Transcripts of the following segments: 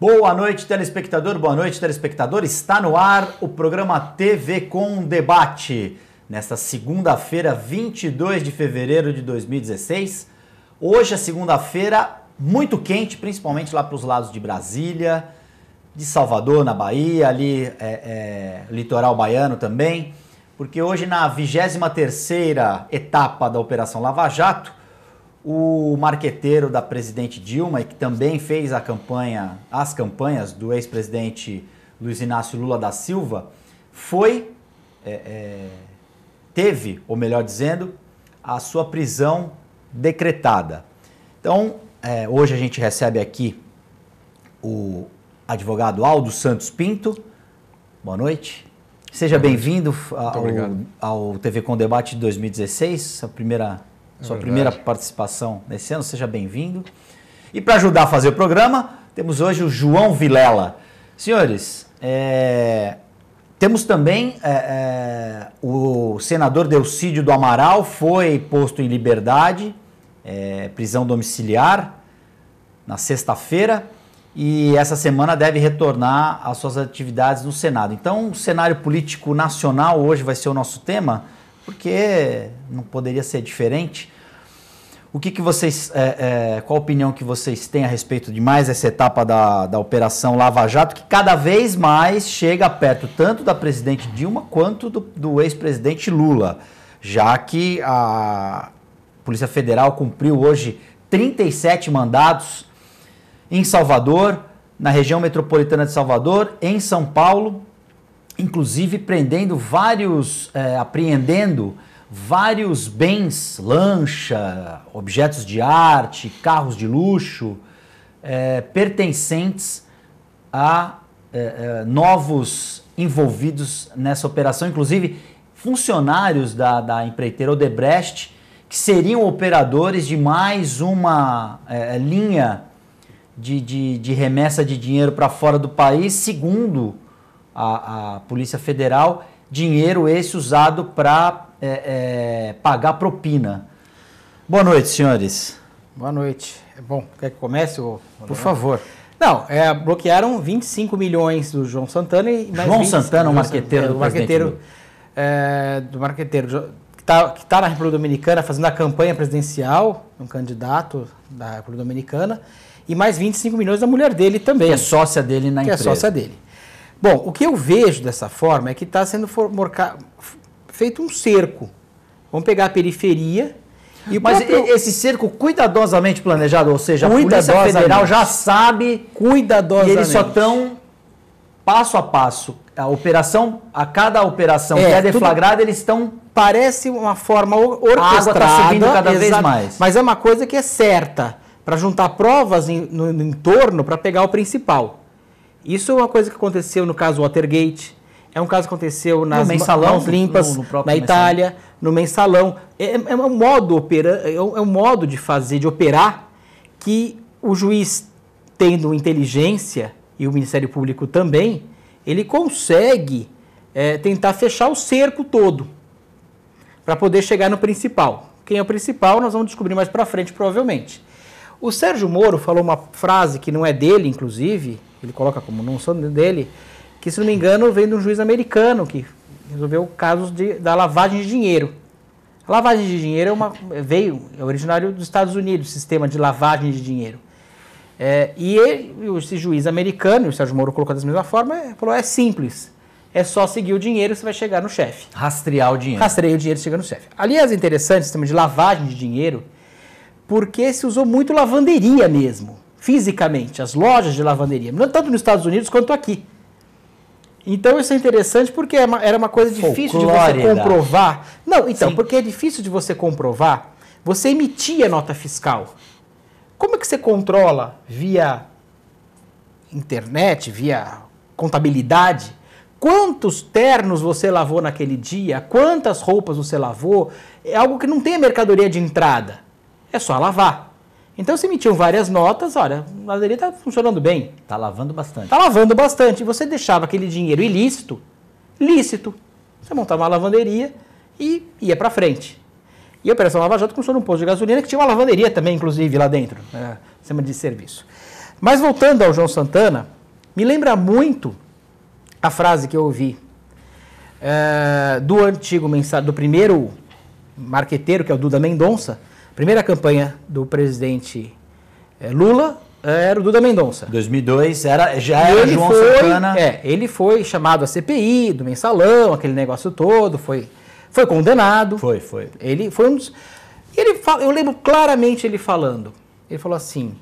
Boa noite, telespectador, boa noite, telespectador. Está no ar o programa TV com Debate. Nesta segunda-feira, 22 de fevereiro de 2016. Hoje é segunda-feira muito quente, principalmente lá para os lados de Brasília, de Salvador, na Bahia, ali é, é, litoral baiano também. Porque hoje, na 23 terceira etapa da Operação Lava Jato, o marqueteiro da presidente Dilma, e que também fez a campanha, as campanhas do ex-presidente Luiz Inácio Lula da Silva, foi, é, é, teve, ou melhor dizendo, a sua prisão decretada. Então, é, hoje a gente recebe aqui o advogado Aldo Santos Pinto. Boa noite. Seja bem-vindo ao, ao, TV Com Debate 2016, a primeira é sua é primeira participação nesse ano, seja bem-vindo. E para ajudar a fazer o programa, temos hoje o João Vilela. Senhores, é, temos também é, é, o senador Delcídio do Amaral foi posto em liberdade, é, prisão domiciliar, na sexta-feira, e essa semana deve retornar às suas atividades no Senado. Então, o cenário político nacional hoje vai ser o nosso tema porque não poderia ser diferente. O que, que vocês, é, é, qual a opinião que vocês têm a respeito de mais essa etapa da, da Operação Lava Jato, que cada vez mais chega perto tanto da presidente Dilma quanto do, do ex-presidente Lula, já que a Polícia Federal cumpriu hoje 37 mandados em Salvador, na região metropolitana de Salvador, em São Paulo inclusive prendendo vários, é, apreendendo vários bens, lancha, objetos de arte, carros de luxo, é, pertencentes a é, é novos envolvidos nessa operação, inclusive funcionários da, da empreiteira Odebrecht, que seriam operadores de mais uma é, é, linha de, de, de remessa de dinheiro para fora do país, segundo a, a Polícia Federal, dinheiro esse usado para é, é, pagar propina. Boa noite, senhores. Boa noite. É bom, quer que comece? Ou... Por favor. Não, é, bloquearam 25 milhões do João Santana e mais João 20, Santana, o é, marqueteiro do, do marqueteiro, é, do marqueteiro que está tá na República Dominicana fazendo a campanha presidencial, um candidato da República Dominicana, e mais 25 milhões da mulher dele também. Que é sócia dele na que é empresa. Que é sócia dele. Bom, o que eu vejo dessa forma é que está sendo feito um cerco. Vamos pegar a periferia. E Mas próprio... esse cerco cuidadosamente planejado, ou seja, a Polícia Federal já sabe. Cuidadosamente. E eles só estão passo a passo. A operação, a cada operação é, que é deflagrada, tudo... eles estão. Parece uma forma orquestrada. A água tá está subindo cada vez mais. Mas é uma coisa que é certa para juntar provas em, no, no entorno para pegar o principal. Isso é uma coisa que aconteceu no caso Watergate, é um caso que aconteceu nas mensalão, mãos limpas no, no na Itália, mensalão. no mensalão. É, é, um modo opera, é, é, um, modo de fazer, de operar, que o juiz, tendo inteligência, e o Ministério Público também, ele consegue é, tentar fechar o cerco todo para poder chegar no principal. Quem é o principal nós vamos descobrir mais para frente, provavelmente. O Sérgio Moro falou uma frase que não é dele, inclusive, ele coloca como sou dele, que se não me engano vem de um juiz americano que resolveu casos de, da lavagem de dinheiro. A lavagem de dinheiro é uma, veio, é originário dos Estados Unidos, sistema de lavagem de dinheiro. É, e ele, esse juiz americano, o Sérgio Moro colocou da mesma forma, é, falou: é simples. É só seguir o dinheiro você vai chegar no chefe. Rastrear o dinheiro. Rastrear o dinheiro e chegar no chefe. Aliás, é interessante o sistema de lavagem de dinheiro, porque se usou muito lavanderia mesmo fisicamente, as lojas de lavanderia, tanto nos Estados Unidos quanto aqui. Então isso é interessante porque é era uma coisa difícil de você né? comprovar. Não, então, Sim. porque é difícil de você comprovar, você emitia nota fiscal. Como é que você controla via internet, via contabilidade, quantos ternos você lavou naquele dia, quantas roupas você lavou? É algo que não tem a mercadoria de entrada. É só lavar. Então se emitiam várias notas, olha, a lavanderia está funcionando bem. Está lavando bastante. Está lavando bastante. E você deixava aquele dinheiro ilícito, lícito. Você montava uma lavanderia e ia para frente. E a Operação Lava Jato começou num posto de gasolina que tinha uma lavanderia também, inclusive, lá dentro, né, sistema de serviço. Mas voltando ao João Santana, me lembra muito a frase que eu ouvi é, do antigo mensagem, do primeiro marqueteiro, que é o Duda Mendonça, primeira campanha do presidente eh, Lula eh, era o Duda Mendonça. 2002 era já era João foi, Santana. É, ele foi chamado à CPI do mensalão, aquele negócio todo, foi foi condenado. Foi, foi. Ele foi um dos, ele fala, eu lembro claramente ele falando. Ele falou assim: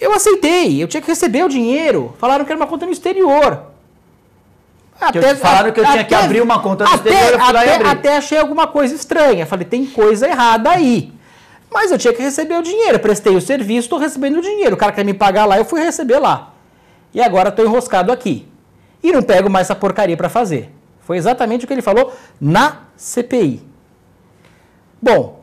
"Eu aceitei, eu tinha que receber o dinheiro. Falaram que era uma conta no exterior. Que até, falaram que eu até, tinha que abrir uma conta no até, exterior, eu fui até, lá e abri. até achei alguma coisa estranha. Falei, tem coisa errada aí. Mas eu tinha que receber o dinheiro. Prestei o serviço, estou recebendo o dinheiro. O cara quer me pagar lá, eu fui receber lá. E agora estou enroscado aqui. E não pego mais essa porcaria para fazer. Foi exatamente o que ele falou na CPI. Bom,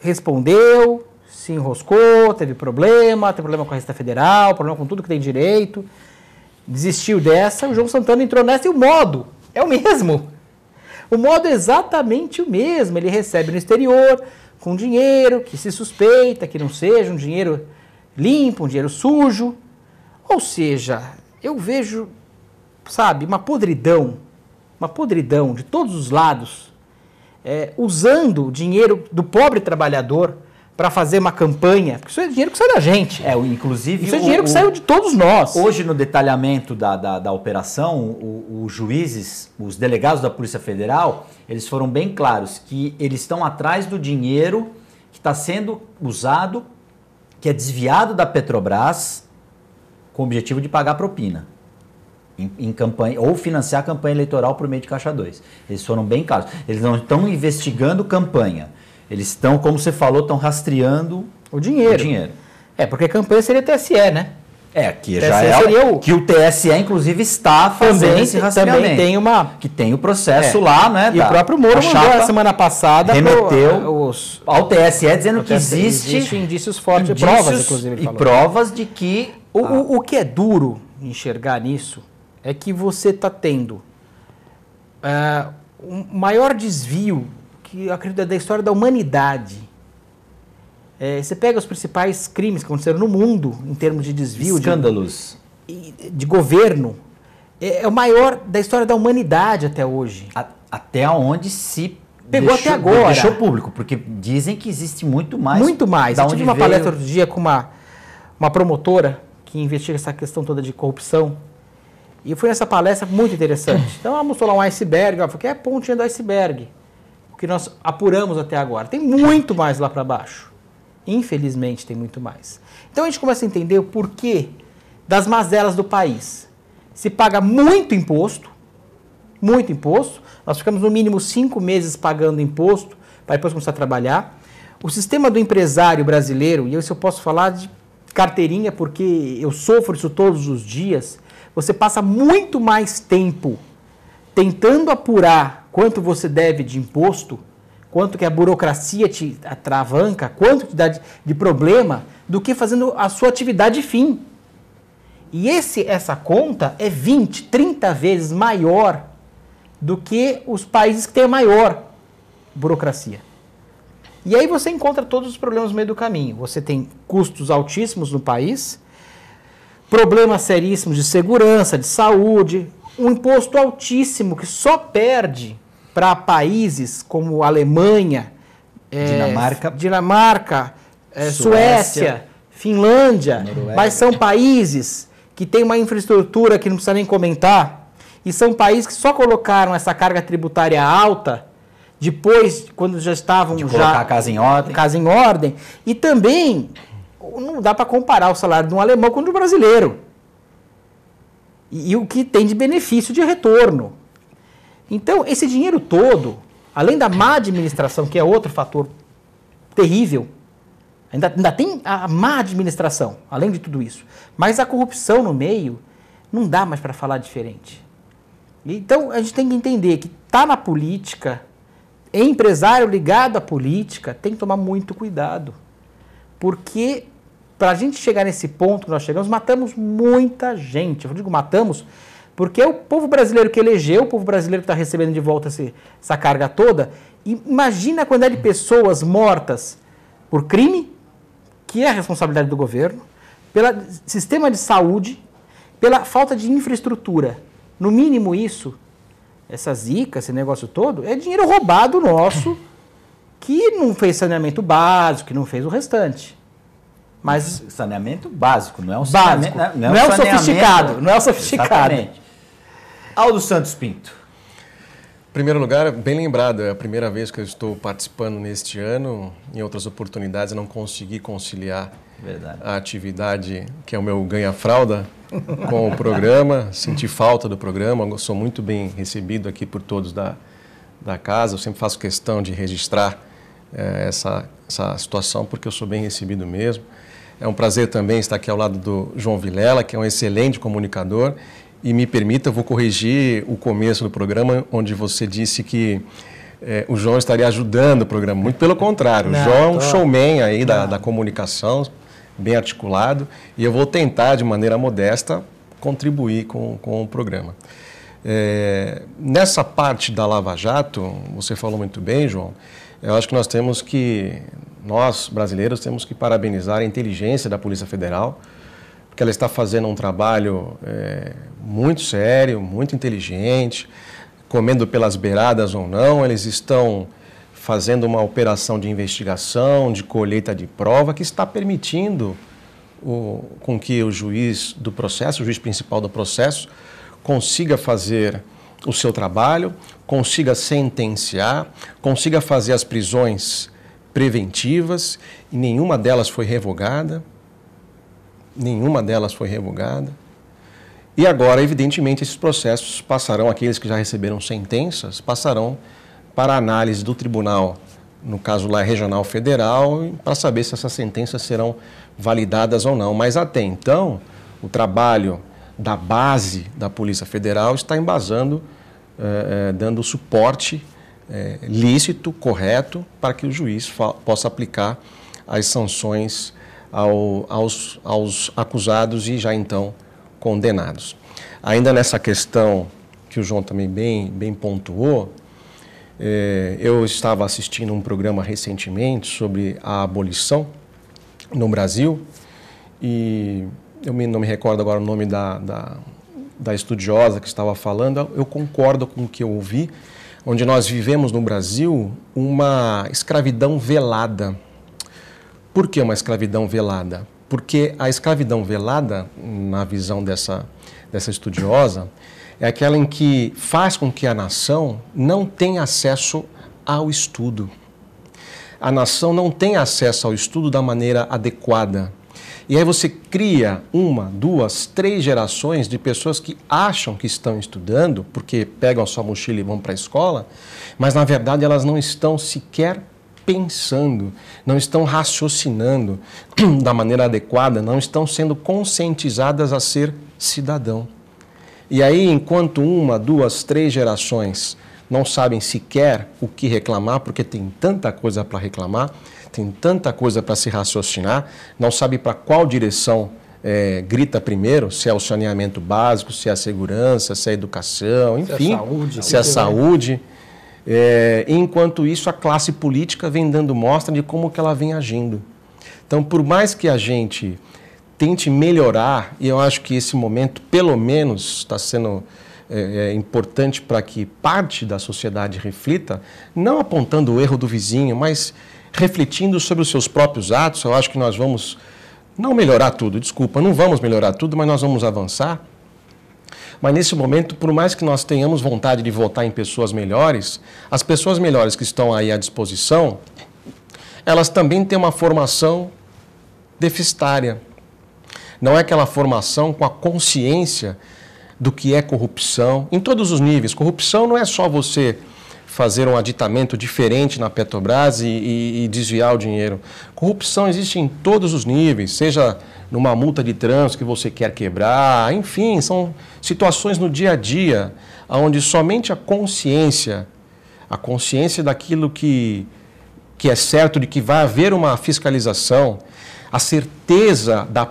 respondeu, se enroscou, teve problema, teve problema com a Receita Federal, problema com tudo que tem direito. Desistiu dessa, o João Santana entrou nessa e o modo é o mesmo. O modo é exatamente o mesmo. Ele recebe no exterior, com dinheiro que se suspeita que não seja um dinheiro limpo, um dinheiro sujo. Ou seja, eu vejo, sabe, uma podridão, uma podridão de todos os lados, é, usando o dinheiro do pobre trabalhador para fazer uma campanha, porque isso é dinheiro que sai da gente. É, inclusive. Isso é dinheiro o, que saiu de todos nós. Hoje, no detalhamento da, da, da operação, os juízes, os delegados da Polícia Federal, eles foram bem claros que eles estão atrás do dinheiro que está sendo usado, que é desviado da Petrobras, com o objetivo de pagar propina. Em, em, campanha ou financiar a campanha eleitoral por meio de caixa 2. Eles foram bem claros. Eles não estão investigando campanha. Eles estão, como você falou, estão rastreando o dinheiro. o dinheiro. É, porque campanha seria TSE, né? É, que TSE já é o... que o TSE inclusive está fazendo também, esse rastreamento. Também tem uma que tem o processo é. lá, né? E o próprio Moro a mandou a semana passada remeteu pro, é, os... ao TSE dizendo TSE que existe, existe indícios fortes, indícios provas inclusive e provas de que o, o que é duro enxergar nisso é que você está tendo uh, um maior desvio que eu acredito é da história da humanidade. É, você pega os principais crimes que aconteceram no mundo em termos de desvio, escândalos, de, de governo, é, é, o maior da história da humanidade até hoje. A, até onde se pegou deixou, até agora? Deixou público, porque dizem que existe muito mais. Muito mais. Eu tive uma veio... palestra outro dia com uma uma promotora que investiga essa questão toda de corrupção. E foi nessa palestra muito interessante. Então ela mostrou lá um iceberg, ela falou que é a pontinha do iceberg que nós apuramos até agora. Tem muito mais lá para baixo. Infelizmente, tem muito mais. Então a gente começa a entender o porquê das mazelas do país. Se paga muito imposto, muito imposto. Nós ficamos no mínimo cinco meses pagando imposto para depois começar a trabalhar. O sistema do empresário brasileiro, e isso eu posso falar de carteirinha porque eu sofro isso todos os dias, você passa muito mais tempo tentando apurar quanto você deve de imposto, quanto que a burocracia te atravanca, quanto te dá de, de problema, do que fazendo a sua atividade fim. E esse, essa conta é 20, 30 vezes maior do que os países que têm a maior burocracia. E aí você encontra todos os problemas no meio do caminho. Você tem custos altíssimos no país, problemas seríssimos de segurança, de saúde, um imposto altíssimo que só perde para países como Alemanha, é, Dinamarca, Dinamarca é, Suécia, Suécia, Finlândia, Noruega. mas são países que têm uma infraestrutura que não precisa nem comentar e são países que só colocaram essa carga tributária alta depois, quando já estavam De já a casa em ordem, casa em ordem e também não dá para comparar o salário de um alemão com o de um brasileiro e, e o que tem de benefício de retorno. Então, esse dinheiro todo, além da má administração, que é outro fator terrível, ainda, ainda tem a má administração, além de tudo isso. Mas a corrupção no meio, não dá mais para falar diferente. Então, a gente tem que entender que está na política, é empresário ligado à política, tem que tomar muito cuidado. Porque para a gente chegar nesse ponto que nós chegamos, matamos muita gente. Eu digo matamos porque é o povo brasileiro que elegeu, o povo brasileiro que está recebendo de volta esse, essa carga toda. E imagina a quantidade de pessoas mortas por crime, que é a responsabilidade do governo, pelo sistema de saúde, pela falta de infraestrutura. No mínimo isso, essa zica, esse negócio todo, é dinheiro roubado nosso, que não fez saneamento básico, que não fez o restante. Mas saneamento básico, não é um básico, saneamento, né, não é, não é um sofisticado, não é um sofisticado. Exatamente. Aldo Santos Pinto. Em primeiro lugar, bem lembrado, é a primeira vez que eu estou participando neste ano. Em outras oportunidades, eu não consegui conciliar Verdade. a atividade, que é o meu ganha-fralda, com o programa. Senti falta do programa, eu sou muito bem recebido aqui por todos da, da casa. Eu sempre faço questão de registrar é, essa, essa situação, porque eu sou bem recebido mesmo. É um prazer também estar aqui ao lado do João Vilela, que é um excelente comunicador. E me permita, eu vou corrigir o começo do programa, onde você disse que é, o João estaria ajudando o programa. Muito pelo contrário, Não, o João é um tô... showman aí da, da comunicação, bem articulado, e eu vou tentar, de maneira modesta, contribuir com, com o programa. É, nessa parte da Lava Jato, você falou muito bem, João, eu acho que nós temos que, nós brasileiros, temos que parabenizar a inteligência da Polícia Federal, porque ela está fazendo um trabalho é, muito sério, muito inteligente, comendo pelas beiradas ou não, eles estão fazendo uma operação de investigação, de colheita de prova, que está permitindo o, com que o juiz do processo, o juiz principal do processo, consiga fazer o seu trabalho, consiga sentenciar, consiga fazer as prisões preventivas e nenhuma delas foi revogada. Nenhuma delas foi revogada. E agora, evidentemente, esses processos passarão, aqueles que já receberam sentenças, passarão para análise do tribunal, no caso lá regional federal, para saber se essas sentenças serão validadas ou não. Mas até então, o trabalho da base da Polícia Federal está embasando é, é, dando suporte é, lícito, correto, para que o juiz possa aplicar as sanções ao, aos, aos acusados e já então condenados. Ainda nessa questão que o João também bem, bem pontuou, é, eu estava assistindo um programa recentemente sobre a abolição no Brasil e eu me, não me recordo agora o nome da, da da estudiosa que estava falando, eu concordo com o que eu ouvi, onde nós vivemos no Brasil uma escravidão velada. Por que uma escravidão velada? Porque a escravidão velada, na visão dessa, dessa estudiosa, é aquela em que faz com que a nação não tenha acesso ao estudo. A nação não tem acesso ao estudo da maneira adequada e aí você cria uma, duas, três gerações de pessoas que acham que estão estudando, porque pegam a sua mochila e vão para a escola, mas na verdade elas não estão sequer pensando, não estão raciocinando da maneira adequada, não estão sendo conscientizadas a ser cidadão. E aí, enquanto uma, duas, três gerações não sabem sequer o que reclamar, porque tem tanta coisa para reclamar, tem tanta coisa para se raciocinar, não sabe para qual direção é, grita primeiro, se é o saneamento básico, se é a segurança, se é a educação, enfim, se é a saúde. Se é a saúde. É, enquanto isso, a classe política vem dando mostra de como que ela vem agindo. Então, por mais que a gente tente melhorar, e eu acho que esse momento, pelo menos, está sendo é, é importante para que parte da sociedade reflita, não apontando o erro do vizinho, mas refletindo sobre os seus próprios atos. Eu acho que nós vamos não melhorar tudo, desculpa, não vamos melhorar tudo, mas nós vamos avançar. Mas nesse momento, por mais que nós tenhamos vontade de votar em pessoas melhores, as pessoas melhores que estão aí à disposição, elas também têm uma formação deficitária. Não é aquela formação com a consciência do que é corrupção, em todos os níveis. Corrupção não é só você fazer um aditamento diferente na Petrobras e, e, e, desviar o dinheiro. Corrupção existe em todos os níveis, seja numa multa de trânsito que você quer quebrar, enfim, são situações no dia a dia onde somente a consciência, a consciência daquilo que, que é certo, de que vai haver uma fiscalização, a certeza da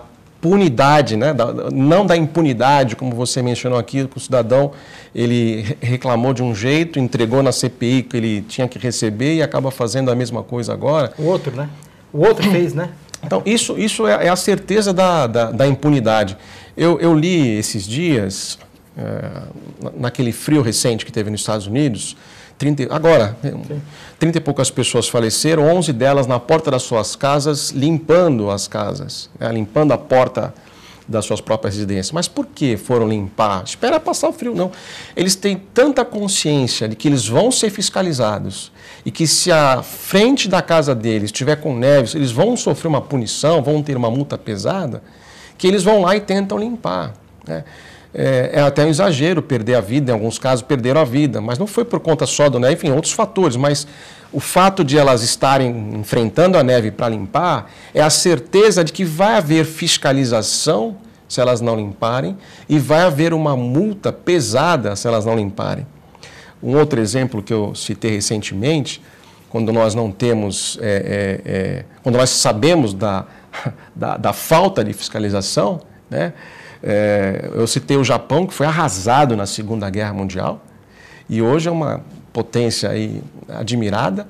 impunidade, né? Da, não da impunidade, como você mencionou aqui, que o cidadão ele reclamou de um jeito, entregou na CPI que ele tinha que receber e acaba fazendo a mesma coisa agora. O outro, né? O outro fez, né? Então, isso, isso é, é a certeza da, da, da impunidade. Eu, eu, li esses dias, é, naquele frio recente que teve nos Estados Unidos, 30, agora, 30 e poucas pessoas faleceram, 11 delas na porta das suas casas, limpando as casas, né? limpando a porta das suas próprias residências. Mas por que foram limpar? Espera passar o frio, não. Eles têm tanta consciência de que eles vão ser fiscalizados e que se a frente da casa deles estiver com neve, eles vão sofrer uma punição, vão ter uma multa pesada, que eles vão lá e tentam limpar. Né? é, é, até um exagero perder a vida, em alguns casos perderam a vida, mas não foi por conta só do neve, né, enfim, outros fatores, mas o fato de elas estarem enfrentando a neve para limpar é a certeza de que vai haver fiscalização se elas não limparem e vai haver uma multa pesada se elas não limparem. Um outro exemplo que eu citei recentemente, quando nós não temos, é, é, é quando nós sabemos da, da, da falta de fiscalização, né? É, eu citei o Japão, que foi arrasado na Segunda Guerra Mundial, e hoje é uma potência aí admirada.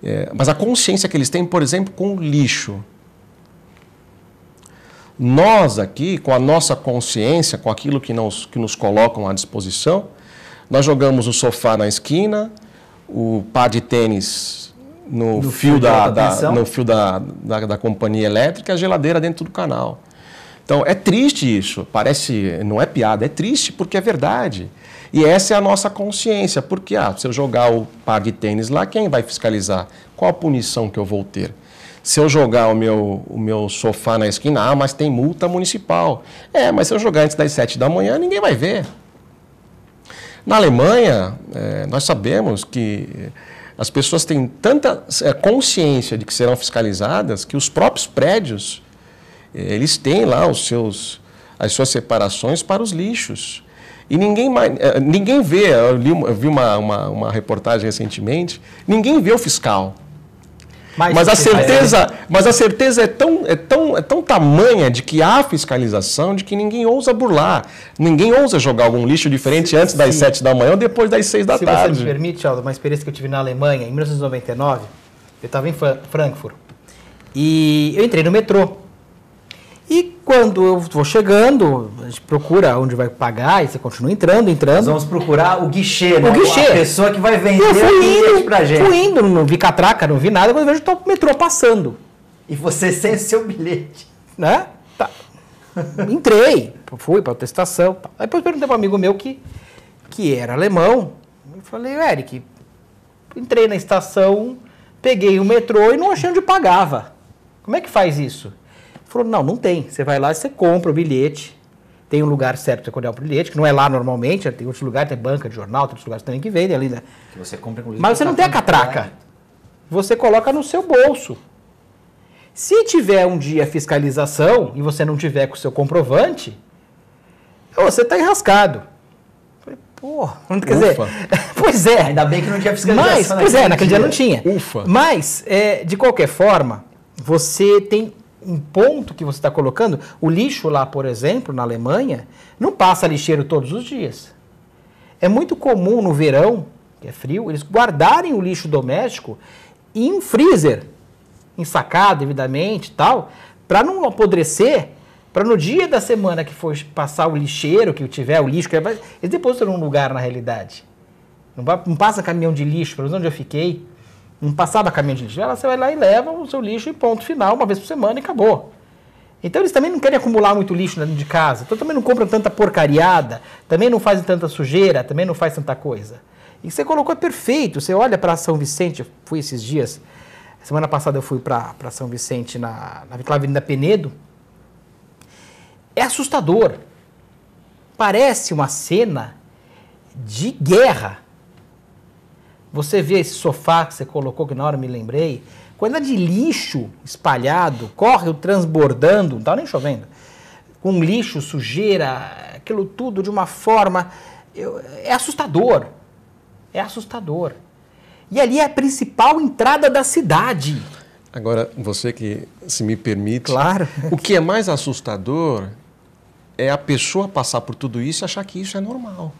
É, mas a consciência que eles têm, por exemplo, com o lixo. Nós aqui, com a nossa consciência, com aquilo que nos, que nos colocam à disposição, nós jogamos o sofá na esquina, o pá de tênis no, no fio, fio da, da, no fio da, da, da companhia elétrica, a geladeira dentro do canal. Então é triste isso, parece, não é piada, é triste porque é verdade. E essa é a nossa consciência, porque ah, se eu jogar o par de tênis lá, quem vai fiscalizar? Qual a punição que eu vou ter? Se eu jogar o meu, o meu sofá na esquina, ah, mas tem multa municipal. É, mas se eu jogar antes das sete da manhã, ninguém vai ver. Na Alemanha, é, nós sabemos que eh, as pessoas têm tanta eh, consciência de que serão fiscalizadas que os próprios prédios eh, eles têm lá os seus, as suas separações para os lixos. E ninguém, mais, eh, ninguém vê, eu, li, eu vi uma, uma, uma, reportagem recentemente, ninguém vê o fiscal. Mas, mas a é certeza, é. mas a certeza é tão, é, tão, é tão tamanha de que há fiscalização, de que ninguém ousa burlar, ninguém ousa jogar algum lixo diferente antes das sete 7 da manhã ou depois das 6 da Se tarde. Se você me permite, Aldo, uma experiência que eu tive na Alemanha, em 1999, eu estava em Frankfurt, e eu entrei no metrô. E quando eu vou chegando, a gente procura onde vai pagar e você continua entrando, entrando. Nós vamos procurar o guichê, o né? O guichê. A pessoa que vai vender eu fui indo, pra gente. Fui indo, não vi catraca, não vi nada, quando eu vejo o metrô passando. E você sem o seu bilhete. Né? Tá. Entrei, fui pra outra estação. Tá. Aí depois perguntei pra um amigo meu que, que era alemão. Eu falei, Eric, entrei na estação, peguei o metrô e não achei onde pagava. Como é que faz isso? Falou, não, não tem. Você vai lá e você compra o bilhete. Tem um lugar certo para você olhar o bilhete, que não é lá normalmente, tem outros lugares, tem banca de jornal, tem outros lugares também que vendem ali, né? Que você compra com Mas você não tem a catraca. Você coloca no seu bolso. Se tiver um dia fiscalização e você não tiver com o seu comprovante, você está enrascado. Falei, porra, quer dizer, pois é. Ainda bem que não tinha fiscalização. Mas, pois é, naquele dia. dia não tinha. Ufa. Mas, é, de qualquer forma, você tem um ponto que você está colocando, o lixo lá, por exemplo, na Alemanha, não passa lixeiro todos os dias. É muito comum no verão, que é frio, eles guardarem o lixo doméstico em freezer, ensacado devidamente tal, para não apodrecer, para no dia da semana que for passar o lixeiro, que tiver o lixo, é eles depositam num lugar na realidade. Não passa caminhão de lixo, pelo menos onde eu fiquei, não passava caminho de lixo. Ela, você vai lá e leva o seu lixo e ponto final, uma vez por semana e acabou. Então eles também não querem acumular muito lixo dentro de casa. Então também não compram tanta porcariada, também não fazem tanta sujeira, também não faz tanta coisa. E você colocou é perfeito. Você olha para São Vicente, eu fui esses dias, semana passada eu fui para São Vicente na, na Avenida Penedo. É assustador. Parece uma cena de guerra você vê esse sofá que você colocou, que na hora me lembrei, coisa é de lixo espalhado, corre transbordando, não tá nem chovendo, com lixo, sujeira, aquilo tudo de uma forma. Eu, é assustador. É assustador. E ali é a principal entrada da cidade. Agora, você que se me permite. Claro. O que é mais assustador é a pessoa passar por tudo isso e achar que isso é normal.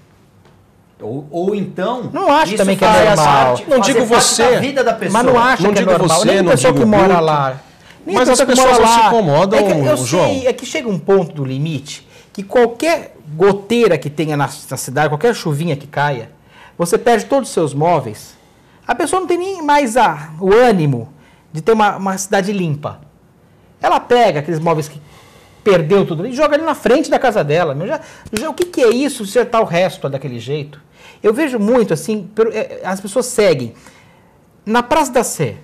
Ou, ou então. Não acho também que é normal. Parte, não digo você. Da vida da pessoa. Mas não acho não que é normal. Você, Nem a pessoa que mora lá. Nem mas as pessoas lá. se incomodam, é que, eu João. Sei, é que chega um ponto do limite que qualquer goteira que tenha na, na cidade, qualquer chuvinha que caia, você perde todos os seus móveis. A pessoa não tem nem mais a, o ânimo de ter uma, uma cidade limpa. Ela pega aqueles móveis que perdeu tudo e joga ali na frente da casa dela. Meu, já, já, o que, que é isso, acertar o resto daquele jeito? Eu vejo muito, assim, é, as pessoas seguem. Na Praça da Sé,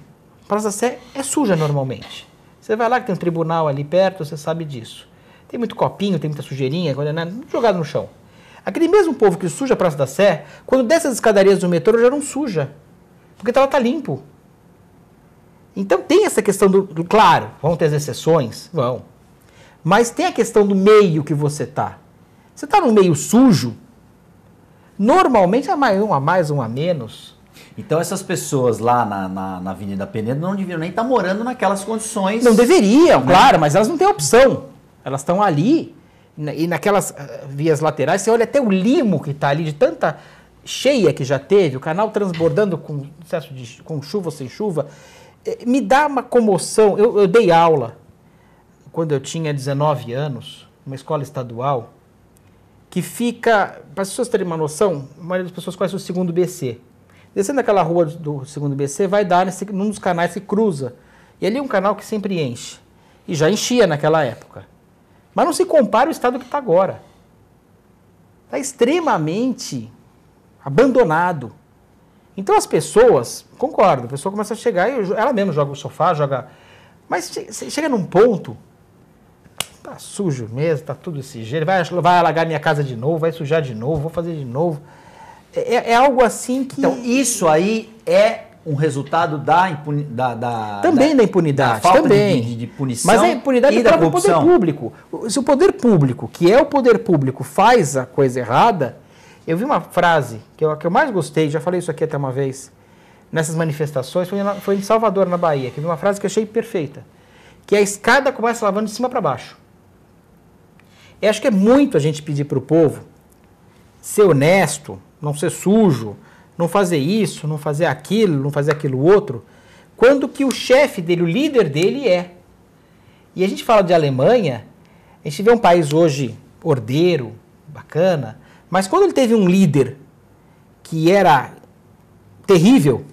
Praça da Sé é suja normalmente. Você vai lá que tem um tribunal ali perto, você sabe disso. Tem muito copinho, tem muita sujeirinha, né? jogado no chão. Aquele mesmo povo que suja a Praça da Sé, quando desce as escadarias do metrô, já não suja. Porque ela tá, tá limpo. Então tem essa questão do, do claro, vão ter as exceções? Vão. Mas tem a questão do meio que você tá. Você está num meio sujo, normalmente é mais um a mais, um a menos. Então essas pessoas lá na, na, na Avenida Penedo não deveriam nem estar tá morando naquelas condições. Não deveriam, né? claro, mas elas não têm opção. Elas estão ali e naquelas ah, vias laterais, você olha até o limo que está ali, de tanta cheia que já teve, o canal transbordando com, com chuva ou sem chuva, eh, me dá uma comoção. Eu, eu dei aula quando eu tinha 19 anos, uma escola estadual, que fica, para as pessoas terem uma noção, a maioria das pessoas conhece o segundo BC. Descendo aquela rua do segundo BC, vai dar nesse, num dos canais que cruza. E ali é um canal que sempre enche. E já enchia naquela época. Mas não se compara o estado que está agora. Está extremamente abandonado. Então as pessoas, concordo, a pessoa começa a chegar e ela mesma joga o sofá, joga. Mas chega num ponto tá sujo mesmo, tá tudo esse jeito, vai, vai alagar minha casa de novo, vai sujar de novo, vou fazer de novo. É, é, é algo assim que. Então, isso aí é um resultado da, da, também da, da impunidade da também de, de, de, punição mas a impunidade e do próprio poder público se o poder público que é o poder público faz a coisa errada eu vi uma frase que eu, que eu mais gostei já falei isso aqui até uma vez nessas manifestações foi, foi em Salvador na Bahia que eu vi uma frase que eu achei perfeita que é a escada começa lavando de cima para baixo eu acho que é muito a gente pedir para o povo ser honesto, não ser sujo, não fazer isso, não fazer aquilo, não fazer aquilo outro, quando que o chefe dele, o líder dele é. E a gente fala de Alemanha, a gente vê um país hoje ordeiro, bacana, mas quando ele teve um líder que era terrível,